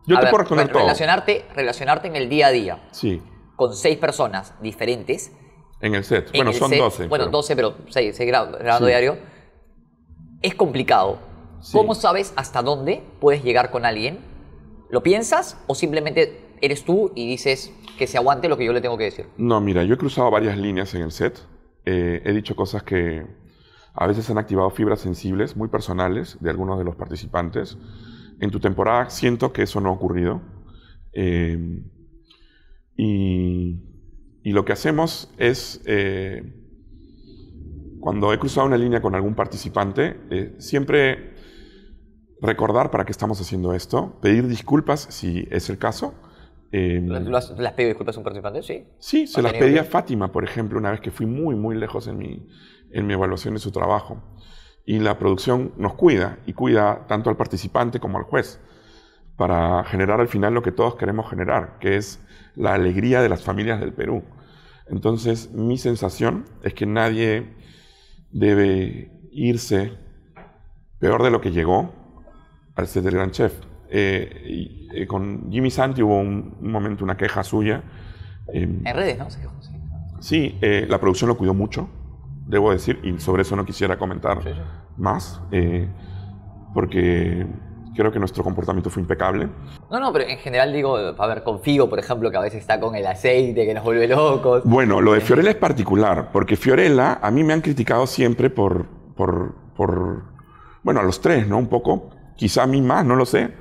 Yo te puedo responder todo. Relacionarte, relacionarte en el día a día. Sí. Con seis personas diferentes. En el set. bueno, son doce. Bueno, doce, pero seis diario. Es complicado. ¿Cómo sabes hasta dónde puedes llegar con alguien? ¿Lo piensas o simplemente eres tú y dices que se aguante lo que yo le tengo que decir? No, mira, yo he cruzado varias líneas en el set. Eh, he dicho cosas que a veces han activado fibras sensibles muy personales de algunos de los participantes. En tu temporada siento que eso no ha ocurrido. Em, y, lo que hacemos es, eh, cuando he cruzado una línea con algún participante, eh, siempre recordar para qué estamos haciendo esto, pedir disculpas si es el caso. Em, ¿Las, ¿Las disculpas a un participante? Sí. Sí, se las pedí a Fátima, por ejemplo, una vez que fui muy, muy lejos en mi, en mi evaluación de su trabajo. Y la producción nos cuida y cuida tanto al participante como al juez para generar al final lo que todos queremos generar, que es la alegría de las familias del Perú. Entonces, mi sensación es que nadie debe irse peor de lo que llegó al ser del gran chef. Eh, eh, con Jimmy Santi hubo un, momento, una queja suya. Eh, en redes, ¿no? Sí, la producción lo cuidó mucho debo decir, y sobre eso no quisiera comentar más, eh, porque creo que nuestro comportamiento fue impecable. No, no, pero en general digo, a ver, confío, por ejemplo, que a veces está con el aceite, que nos vuelve locos. Bueno, lo de eh. Fiorella es particular, porque Fiorella, a mí me han criticado siempre por, por, por bueno, a los tres, ¿no? Un poco, quizá a mí más, no lo sé.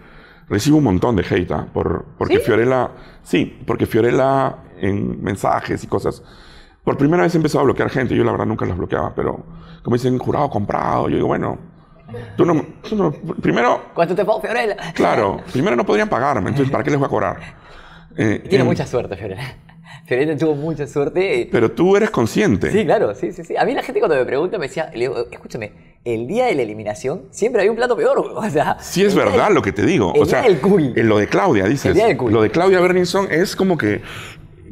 Recibo un montón de hate, ¿ah? por, porque Fiorella, sí, porque Fiorella en mensajes y cosas por primera vez he empezado a bloquear gente. Yo la verdad nunca las bloqueaba, pero como dicen, jurado comprado. Yo digo, bueno, tú no, primero... ¿Cuánto te pago, Fiorella? Claro, primero no podrían pagarme, entonces ¿para qué les voy a cobrar? Eh, tiene mucha suerte, Fiorella. (laughs) Fiorella tuvo mucha suerte. Pero tú eres consciente. Sí, claro, sí, sí, sí. A mí la gente cuando me pregunta me decía, escúchame, el día de la eliminación siempre hay un plato peor, (laughs) o sea... Sí es verdad lo que te digo. o sea, día del eh, Lo de Claudia, dices. Lo de Claudia Berninson es como que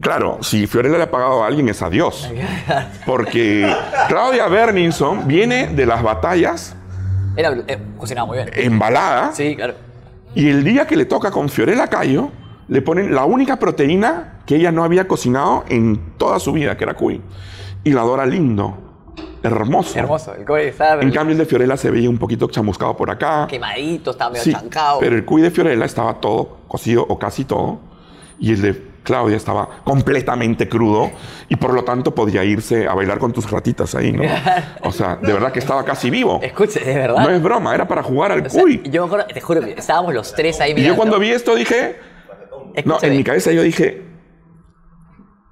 Claro, si Fiorella le ha pagado a alguien es a Dios. Porque Claudia Berninson viene de las batallas. Era, eh, muy bien. Embalada. Sí, claro. Y el día que le toca con Fiorella Cayo, le ponen la única proteína que ella no había cocinado en toda su vida, que era cuy. Y la adora lindo. Hermoso. Hermoso. El cuy ¿sabes? En cambio, el de Fiorella se veía un poquito chamuscado por acá. Quemadito, estaba medio chancado. Pero el cuy de Fiorella estaba todo cocido o casi todo. Y el de Claudia estaba completamente crudo y por lo tanto podía irse a bailar con tus ratitas ahí, ¿no? (laughs) O sea, de verdad que estaba casi vivo. Escuche, de verdad. No es broma, era para jugar al cuy. Yo te juro, estábamos los tres ahí mirando. Y yo cuando vi esto dije... No, en mi cabeza yo dije...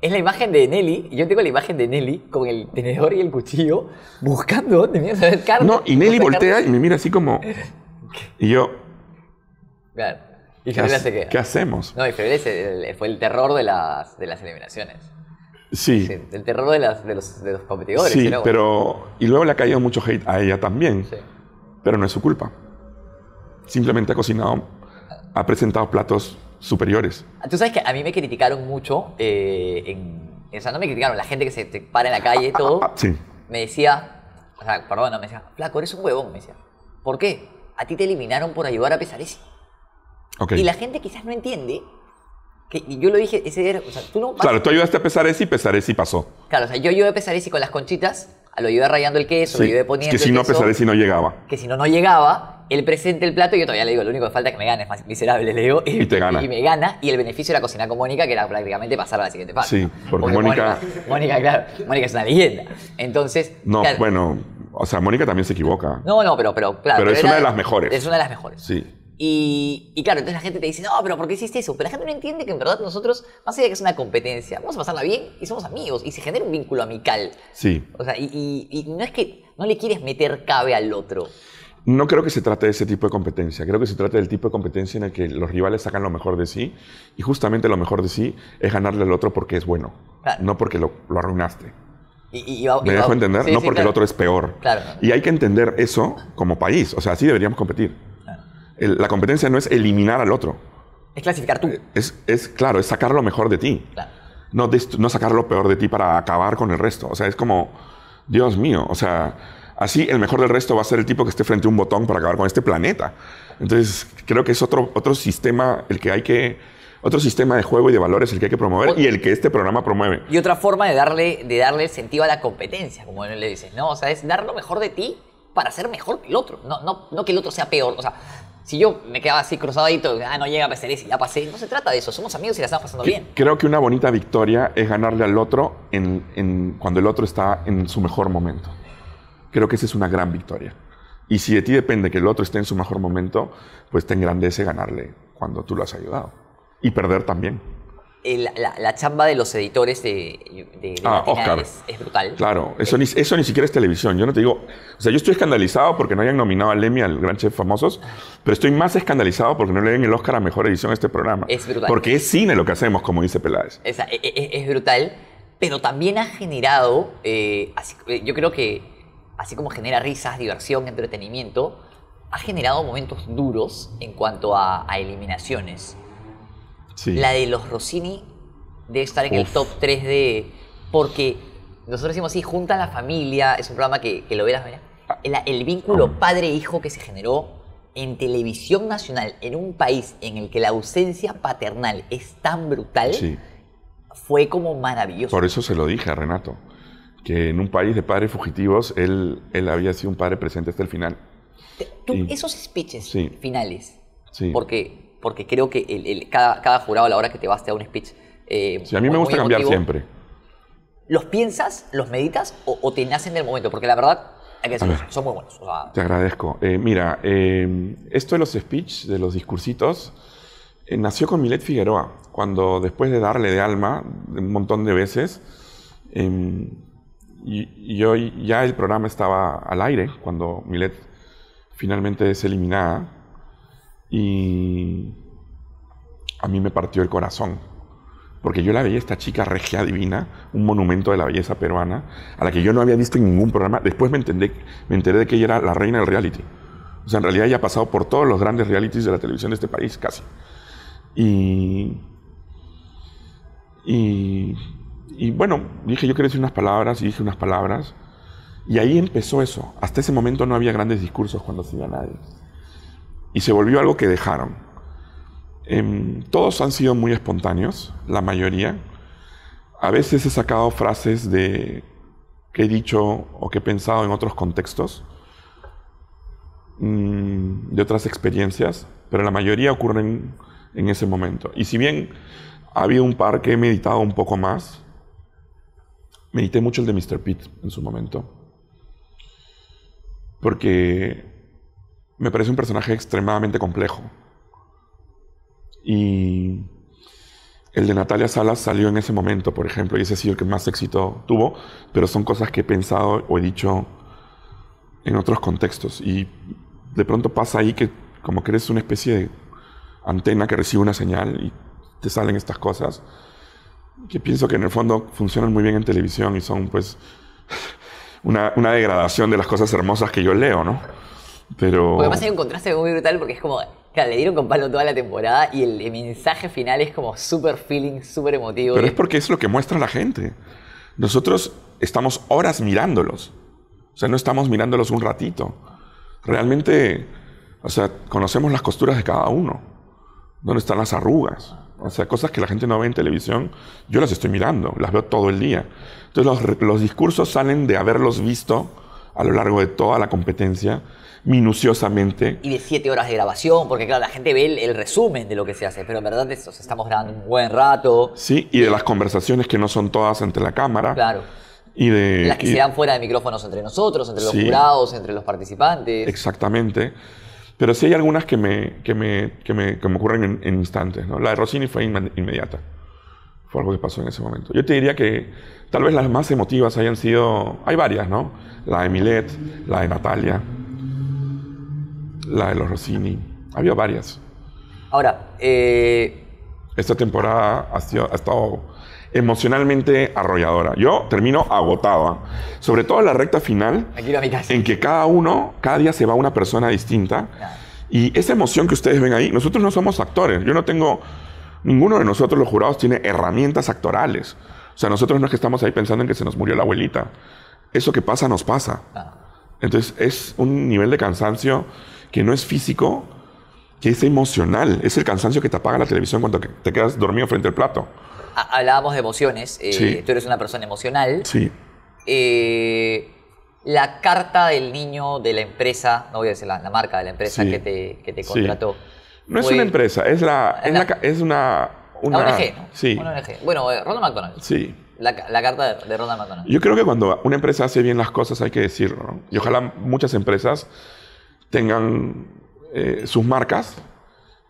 Es la imagen de Nelly, yo tengo la imagen de Nelly con el tenedor y el cuchillo buscando dónde No, y Nelly voltea y me mira así como... Y yo... Claro. ¿Qué hacemos? No, y fue el terror de las, de las eliminaciones. Sí. El terror de, los, competidores. Sí, pero. Y luego le ha caído mucho hate a ella también. Sí. Pero no es su culpa. Simplemente ha cocinado. Ha presentado platos superiores. Ah, tú sabes que a mí me criticaron mucho. Eh, o sea, no me criticaron, la gente que se para en la calle, y todo. sí. Me decía. O sea, perdón, me decía, Flaco, eres un huevón, me decía. ¿Por qué? A ti te eliminaron por ayudar a Pesaresi. Y la gente quizás no entiende que yo lo dije ese era o sea, tú no Claro, tú ayudaste a pesar ese y y pasó. Claro, o sea, yo ayudé a ese con las conchitas, lo ayudé rayando el queso, lo ayudé poniendo. que si no, pesar ese no llegaba. Que si no, no llegaba. Él presenta el plato y yo todavía le digo, lo único que falta es que me gane, es más miserable, le digo. Y, te gana. Y me gana. Y el beneficio era cocinar con Mónica, que era prácticamente pasar a la siguiente fase. Sí, porque, Mónica... Mónica... claro, Mónica es una leyenda. Entonces... No, bueno, o sea, Mónica también se equivoca. No, no, pero... Pero, claro, pero, es una de las mejores. Es una de las mejores. Sí. Y, claro, entonces la gente te dice, no, pero ¿por qué hiciste eso? Pero la gente no entiende que en verdad nosotros, más allá de que es una competencia, vamos a pasarla bien y somos amigos y se genera un vínculo amical. Sí. O sea, y, no es que no le quieres meter cabe al otro. No creo que se trate de ese tipo de competencia, creo que se trata del tipo de competencia en el que los rivales sacan lo mejor de sí y justamente lo mejor de sí es ganarle al otro porque es bueno, no porque lo, arruinaste. Y, y, ¿Me dejo entender? no porque el otro es peor. Claro. Y hay que entender eso como país, o sea, así deberíamos competir la competencia no es eliminar al otro. Es clasificar tú. Eh, es, claro, es sacar lo mejor de ti. No, no sacar lo peor de ti para acabar con el resto. O sea, es como, Dios mío, o sea, así el mejor del resto va a ser el tipo que esté frente a un botón para acabar con este planeta. Entonces, creo que es otro, otro sistema el que hay que, otro sistema de juego y de valores el que hay que promover y el que este programa promueve. Y otra forma de darle, de darle sentido a la competencia, como él le dice. ¿no? O sea, es dar lo mejor de ti para ser mejor que el otro, no, no, no que el otro sea peor. O sea, si yo me quedaba así cruzadito, ah, no llega pasar y ya pasé, no se trata de eso, somos amigos y la estamos pasando bien. Creo que una bonita victoria es ganarle al otro en, cuando el otro está en su mejor momento. Creo que esa es una gran victoria. Y si de ti depende que el otro esté en su mejor momento, pues te engrandece ganarle cuando tú lo has ayudado. Y perder también. Eh, la, chamba de los editores de, de, ah, Oscar. Es, brutal. Claro, eso, ni, eso ni siquiera es televisión. Yo no te digo, o sea, yo estoy escandalizado porque no hayan nominado a Lemmy al Gran Chef Famosos, pero estoy más escandalizado porque no le den el Oscar a Mejor Edición a este programa. Es brutal. Porque es cine lo que hacemos, como dice Peláez. E, e, es, brutal, pero también ha generado, eh, eh, yo creo que así como genera risas, diversión, entretenimiento, ha generado momentos duros en cuanto a, a eliminaciones. La de los Rossini de estar en el top 3 de... Porque nosotros decimos así, Junta a la Familia, es un programa que, lo verás, el, ah. el, vínculo padre-hijo que se generó en televisión nacional, en un país en el que la ausencia paternal es tan brutal, fue como maravilloso. Por eso se lo dije a Renato, que en un país de padres fugitivos, él, él había sido un padre presente hasta el final. esos speeches finales, sí. porque porque creo que cada, jurado a la hora que te vas a da un speech. Eh, a mí me gusta cambiar siempre. ¿Los piensas, los meditas o, te nacen del momento? Porque la verdad, hay que son muy buenos. te agradezco. Eh, mira, em, esto de los speech, de los discursitos, eh, nació con Milet Figueroa, cuando después de darle de alma un montón de veces, em, y, hoy ya el programa estaba al aire cuando Milet finalmente es eliminada y a mí me partió el corazón, porque yo la veía esta chica regia divina, un monumento de la belleza peruana, a la que yo no había visto en ningún programa. Después me, me enteré de que ella era la reina del reality. O sea, en realidad ella ha pasado por todos los grandes realities de la televisión de este país, casi. Y, y, bueno, dije, yo quiero decir unas palabras y dije unas palabras. Y ahí empezó eso. Hasta ese momento no había grandes discursos cuando se nadie y se volvió algo que dejaron. Em, todos han sido muy espontáneos, la mayoría. A veces he sacado frases de que he dicho o que he pensado en otros contextos, mm, de otras experiencias, pero la mayoría ocurren en ese momento. Y si bien ha habido un par que he meditado un poco más, medité mucho el de Mr. Pitt en su momento, porque me parece un personaje extremadamente complejo. Y el de Natalia Salas salió en ese momento, por ejemplo, y ese ha sido el que más éxito tuvo, pero son cosas que he pensado o he dicho en otros contextos. Y de pronto pasa ahí que como que eres una especie de antena que recibe una señal y te salen estas cosas, que pienso que en el fondo funcionan muy bien en televisión y son pues (laughs) una, una degradación de las cosas hermosas que yo leo, ¿no? Pero... Porque pasa hay un contraste muy brutal porque es como, le dieron con palo toda la temporada y el, mensaje final es como súper feeling, súper emotivo. Pero es porque es lo que muestra la gente. Nosotros estamos horas mirándolos. O sea, no estamos mirándolos un ratito. Realmente, o sea, conocemos las costuras de cada uno. Dónde están las arrugas. O sea, cosas que la gente no ve en televisión, yo las estoy mirando, las veo todo el día. Entonces los, los discursos salen de haberlos visto a lo largo de toda la competencia minuciosamente. Y de siete horas de grabación, porque claro, la gente ve el, resumen de lo que se hace, pero en verdad estamos grabando un buen rato. Sí, y de las conversaciones que no son todas ante la cámara. Claro. Y de, las que se dan fuera de micrófonos entre nosotros, entre los jurados, entre los participantes. Exactamente. Pero sí hay algunas que me, que me, que me, que me ocurren en, instantes. ¿no? La de Rossini fue inmediata. Fue algo que pasó en ese momento. Yo te diría que tal vez las más emotivas hayan sido... Hay varias, ¿no? La de Milet, la de Natalia, la de los Rossini, había varias. Ahora, eh, esta temporada ha, sido, ha, estado emocionalmente arrolladora. Yo termino agotado, sobre todo en la recta final, en que cada uno, cada día se va una persona distinta. Y esa emoción que ustedes ven ahí, nosotros no somos actores, yo no tengo, ninguno de nosotros los jurados tiene herramientas actorales. O sea, nosotros no es que estamos ahí pensando en que se nos murió la abuelita. Eso que pasa nos pasa. Ah. Entonces es un nivel de cansancio que no es físico, que es emocional. Es el cansancio que te apaga la televisión cuando te quedas dormido frente al plato. Hablábamos de emociones. Eh, tú eres una persona emocional. Sí. Eh, la carta del niño de la empresa, no voy a decir la, marca de la empresa que, te, contrató. No es una empresa, es, ah, una, una, ah, ONG, Sí. Bueno, eh, Ronald McDonald. Sí. La, carta de, Ronald McDonald. Yo creo que cuando una empresa hace bien las cosas hay que decirlo, Y ojalá muchas empresas tengan eh, sus marcas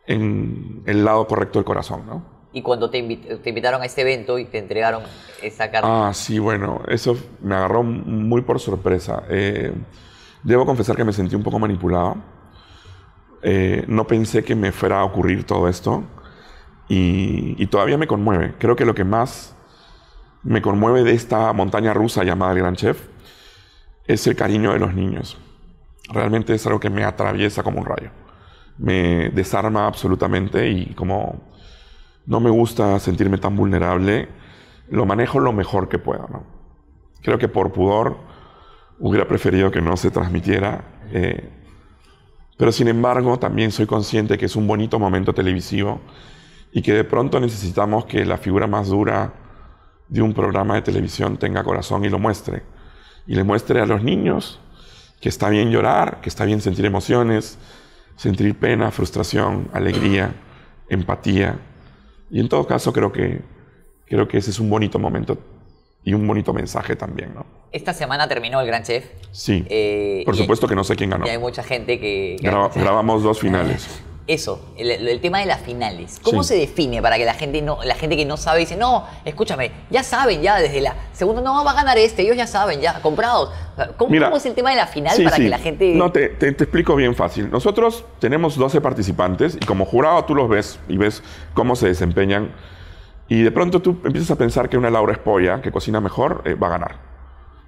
en el lado correcto del corazón, ¿no? Y cuando te, invitaron a este evento y te entregaron esa carta. Ah, sí, bueno, eso me agarró muy por sorpresa. Eh, debo confesar que me sentí un poco manipulado. Eh, no pensé que me fuera a ocurrir todo esto. Y, todavía me conmueve. Creo que lo que más me conmueve de esta montaña rusa llamada Gran Chef es el cariño de los niños realmente es algo que me atraviesa como un rayo. Me desarma absolutamente y como no me gusta sentirme tan vulnerable, lo manejo lo mejor que puedo. Creo que por pudor hubiera preferido que no se transmitiera, eh, pero sin embargo también soy consciente que es un bonito momento televisivo y que de pronto necesitamos que la figura más dura de un programa de televisión tenga corazón y lo muestre. Y le muestre a los niños que está bien llorar, que está bien sentir emociones, sentir pena, frustración, alegría, empatía. Y en todo caso creo que, creo que ese es un bonito momento y un bonito mensaje también, ¿no? Esta semana terminó el Gran Chef. Sí. Eh, por supuesto que no sé quién ganó. Y hay mucha gente que... Grabamos dos finales. Ah, eso, el, tema de las finales. ¿Cómo se define para que la gente no, la gente que no sabe dice, no, escúchame, ya saben, ya desde la segunda, no, va a ganar este, ellos ya saben, ya, comprados. ¿Cómo, es el tema de la final para que la gente.? No, te, te, explico bien fácil. Nosotros tenemos 12 participantes y como jurado tú los ves y ves cómo se desempeñan. Y de pronto tú empiezas a pensar que una Laura Espolla, que cocina mejor, eh, va a ganar.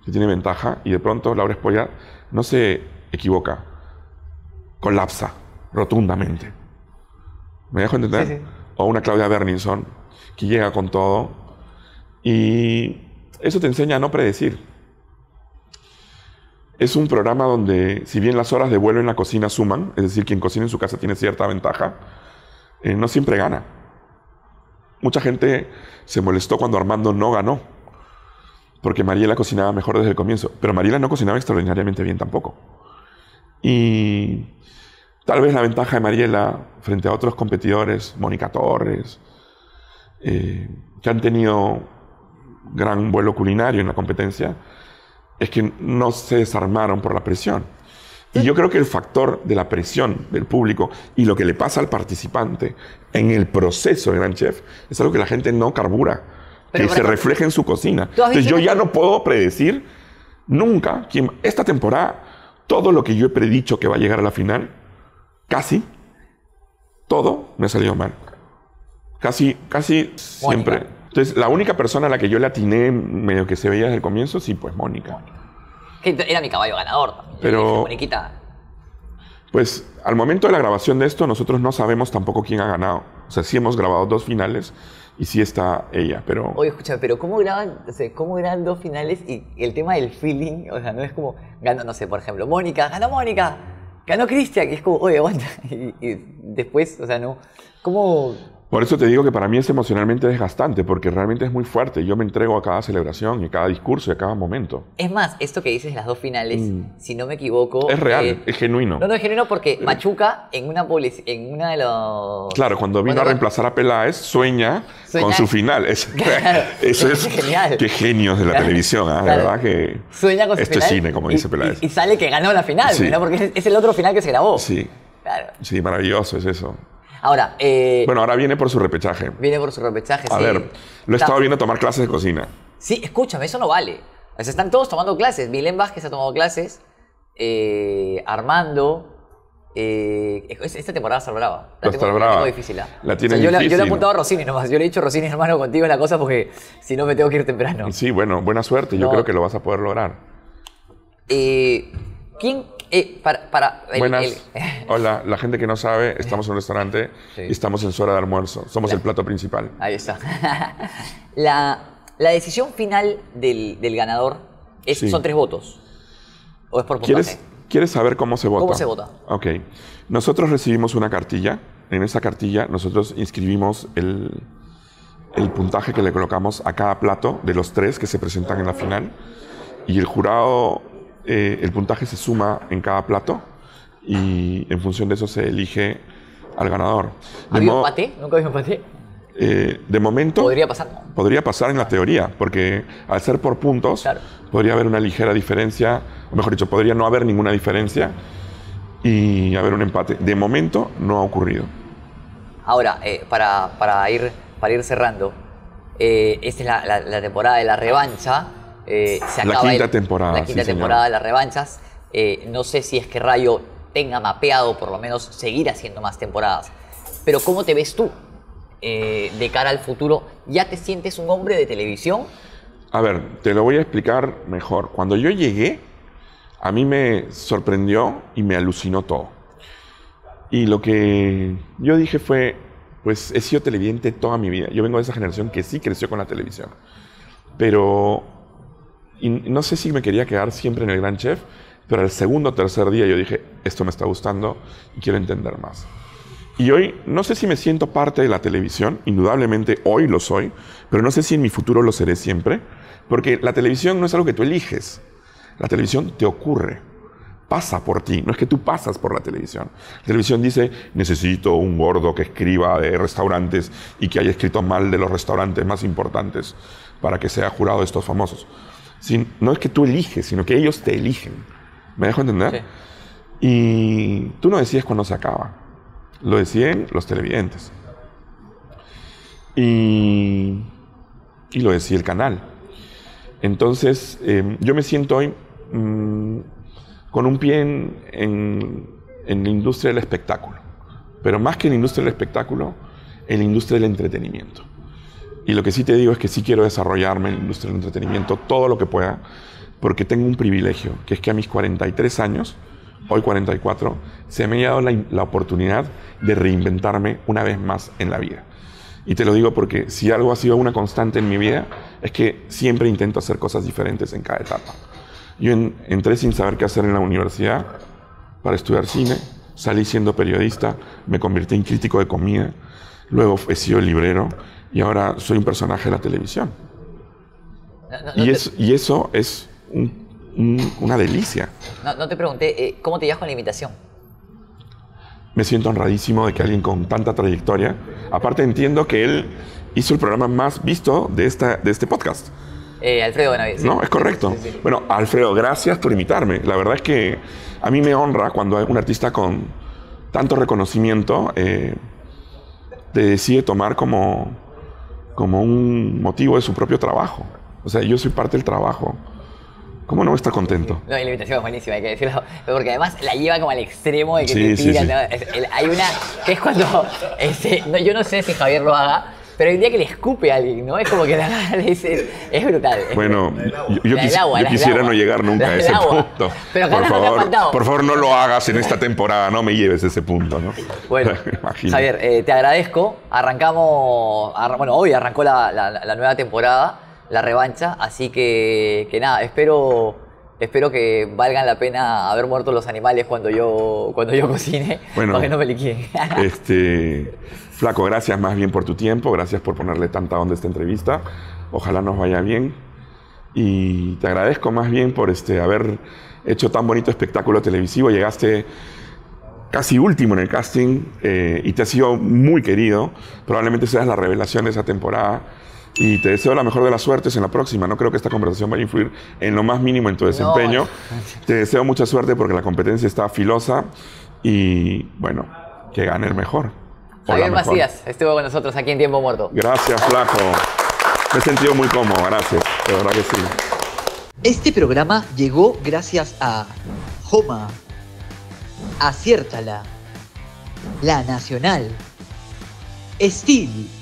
Que tiene ventaja. Y de pronto Laura Espolla no se equivoca. Colapsa rotundamente. ¿Me dejo entender? o una Claudia Berninson, que llega con todo. Y eso te enseña a no predecir. Es un programa donde, si bien las horas de vuelo en la cocina suman, es decir, quien cocina en su casa tiene cierta ventaja, eh, no siempre gana. Mucha gente se molestó cuando Armando no ganó, porque Mariela cocinaba mejor desde el comienzo, pero Mariela no cocinaba extraordinariamente bien tampoco. Y tal vez la ventaja de Mariela frente a otros competidores, Mónica Torres, eh, que han tenido gran vuelo culinario en la competencia, es que no se desarmaron por la presión. Y yo creo que el factor de la presión del público y lo que le pasa al participante en el proceso de Gran Chef es algo que la gente no carbura, que se refleja en su cocina. Entonces yo ya no puedo predecir nunca, que esta temporada, todo lo que yo he predicho que va a llegar a la final, casi, todo me ha salido mal. Casi, casi siempre. Entonces, la única persona a la que yo le atiné, medio que se veía desde el comienzo, sí, pues Mónica. Que era mi caballo ganador. Pero. Moniquita. Pues al momento de la grabación de esto, nosotros no sabemos tampoco quién ha ganado. O sea, sí hemos grabado dos finales y sí está ella, pero... Oye, escucha, pero ¿cómo graban, ¿cómo graban dos finales y el tema del feeling? O sea, no es como, ganó, no sé, por ejemplo, Mónica, ganó Mónica, ganó Cristian, que es como, oye, aguanta. (laughs) y, después, o sea, no... ¿Cómo...? Por eso te digo que para mí es emocionalmente desgastante, porque realmente es muy fuerte. Yo me entrego a cada celebración y a cada discurso y a cada momento. Es más, esto que dices, las dos finales, mm. si no me equivoco... Es real, eh, es genuino. No, no es genuino porque eh. Machuca, en una, en una de los... Claro, cuando vino a reemplazar a Peláez, sueña, con su final. (laughs) eso es... genial. Qué genios de la televisión, ¿ah? verdad que... Sueña con su Esto final, es cine, como dice Peláez. Y, sale que ganó la final, ¿no? porque es, es el otro final que se grabó. Sí. Claro. Sí, maravilloso es eso. Ahora. Eh, bueno, ahora viene por su repechaje. Viene por su repechaje, A ver, lo he estado viendo tomar clases de cocina. Sí, escúchame, eso no vale. O están todos tomando clases. Milén Vázquez ha tomado clases. Eh, Armando. Eh, esta temporada se brava. La brava. difícil. Ah. La difícil. yo le he apuntado a Rossini nomás. Yo le he dicho, Rosini, hermano, contigo es la cosa porque si no me tengo que ir temprano. Sí, bueno, buena suerte. Yo creo que lo vas a poder lograr. ¿quién, para, Buenas. Hola, la gente que no sabe, (laughs) estamos en un restaurante y estamos en su hora de almuerzo. Somos el plato principal. Ahí está. (laughs) la, decisión final del, ganador son tres votos. ¿O es por puntaje? ¿Quieres, ¿Quieres saber cómo se vota? ¿Cómo se vota? Ok. Nosotros recibimos una cartilla. En esa cartilla nosotros inscribimos el, el puntaje que le colocamos a cada plato de los tres que se presentan en la final. Y el jurado eh, el puntaje se suma en cada plato y en función de eso se elige al ganador. ¿ha un ¿Nunca había un empate? Eh, de momento. Podría pasar. Podría pasar en la teoría, porque al ser por puntos, podría haber una ligera diferencia, o mejor dicho, podría no haber ninguna diferencia y haber un empate. De momento no ha ocurrido. Ahora, eh, para, ir, para ir cerrando, esta es la temporada de la revancha eh, se acaba la quinta temporada. La quinta temporada de las revanchas. Eh, no sé si es que Rayo tenga mapeado por lo menos seguir haciendo más temporadas. Pero ¿cómo te ves tú eh, de cara al futuro? ¿Ya te sientes un hombre de televisión? A ver, te lo voy a explicar mejor. Cuando yo llegué, a mí me sorprendió y me alucinó todo. Y lo que yo dije fue, pues he sido televidente toda mi vida. Yo vengo de esa generación que sí creció con la televisión. Pero y no sé si me quería quedar siempre en el Gran Chef, pero el segundo o tercer día yo dije, esto me está gustando y quiero entender más. Y hoy no sé si me siento parte de la televisión, indudablemente hoy lo soy, pero no sé si en mi futuro lo seré siempre, porque la televisión no es algo que tú eliges, la televisión te ocurre, pasa por ti, no es que tú pasas por la televisión. La televisión dice, necesito un gordo que escriba de restaurantes y que haya escrito mal de los restaurantes más importantes para que sea jurado de estos famosos no es que tú eliges, sino que ellos te eligen. ¿Me dejo entender? Y tú no decías cuando se acaba. Lo deciden los televidentes. Y, lo decía el canal. Entonces, em, yo me siento hoy mm, con un pie en la industria del espectáculo. Pero más que en la industria del espectáculo, en la industria del entretenimiento. Y lo que sí te digo es que sí quiero desarrollarme en la industria del entretenimiento todo lo que pueda, porque tengo un privilegio, que es que a mis 43 años, hoy 44, se me ha dado la, oportunidad de reinventarme una vez más en la vida. Y te lo digo porque si algo ha sido una constante en mi vida, es que siempre intento hacer cosas diferentes en cada etapa. Yo entré sin saber qué hacer en la universidad para estudiar cine, salí siendo periodista, me convertí en crítico de comida, luego he sido librero y ahora soy un personaje de la televisión. y, eso es una delicia. No, te pregunté, eh, ¿cómo te llevas con la invitación? Me siento honradísimo de que alguien con tanta trayectoria, aparte entiendo que él hizo el programa más visto de, esta, de este podcast. Eh, Alfredo Benavides. No, es correcto. Bueno, Alfredo, gracias por invitarme. La verdad es que a mí me honra cuando un artista con tanto reconocimiento te eh, decide tomar como como un motivo de su propio trabajo. O sea, yo soy parte del trabajo. ¿Cómo no está contento? No, la invitación es buenísima, hay que decirlo. Porque además la lleva como al extremo de que te tiran. hay una que es cuando. Este, yo no sé si Javier lo haga, pero el día que le escupe a alguien, ¿no? Es como que la (laughs) le dice, es brutal. bueno, yo, quisiera no llegar nunca a ese punto. Pero por, favor, no por favor, no lo hagas en esta temporada, no me lleves ese punto, ¿no? Bueno, (laughs) Javier, eh, te agradezco. Arrancamos, bueno, hoy arrancó la, nueva temporada, la revancha, así que nada, espero espero que valgan la pena haber muerto los animales cuando yo, cuando yo cocine, bueno, que no me liquiden. (laughs) este, flaco, gracias más bien por tu tiempo, gracias por ponerle tanta onda a esta entrevista. Ojalá nos vaya bien. Y te agradezco más bien por este, haber hecho tan bonito espectáculo televisivo. Llegaste casi último en el casting eh, y te ha sido muy querido. Probablemente seas la revelación de esa temporada y te deseo la mejor de las suertes en la próxima. No creo que esta conversación vaya a influir en lo más mínimo en tu desempeño. Te deseo mucha suerte porque la competencia está filosa y bueno, que gane el mejor. Javier Macías estuvo con nosotros aquí en Tiempo Muerto. Gracias, Flaco. Me he sentido muy cómodo, gracias. De verdad que sí. Este programa llegó gracias a Joma, Aciértala, La Nacional, Steel.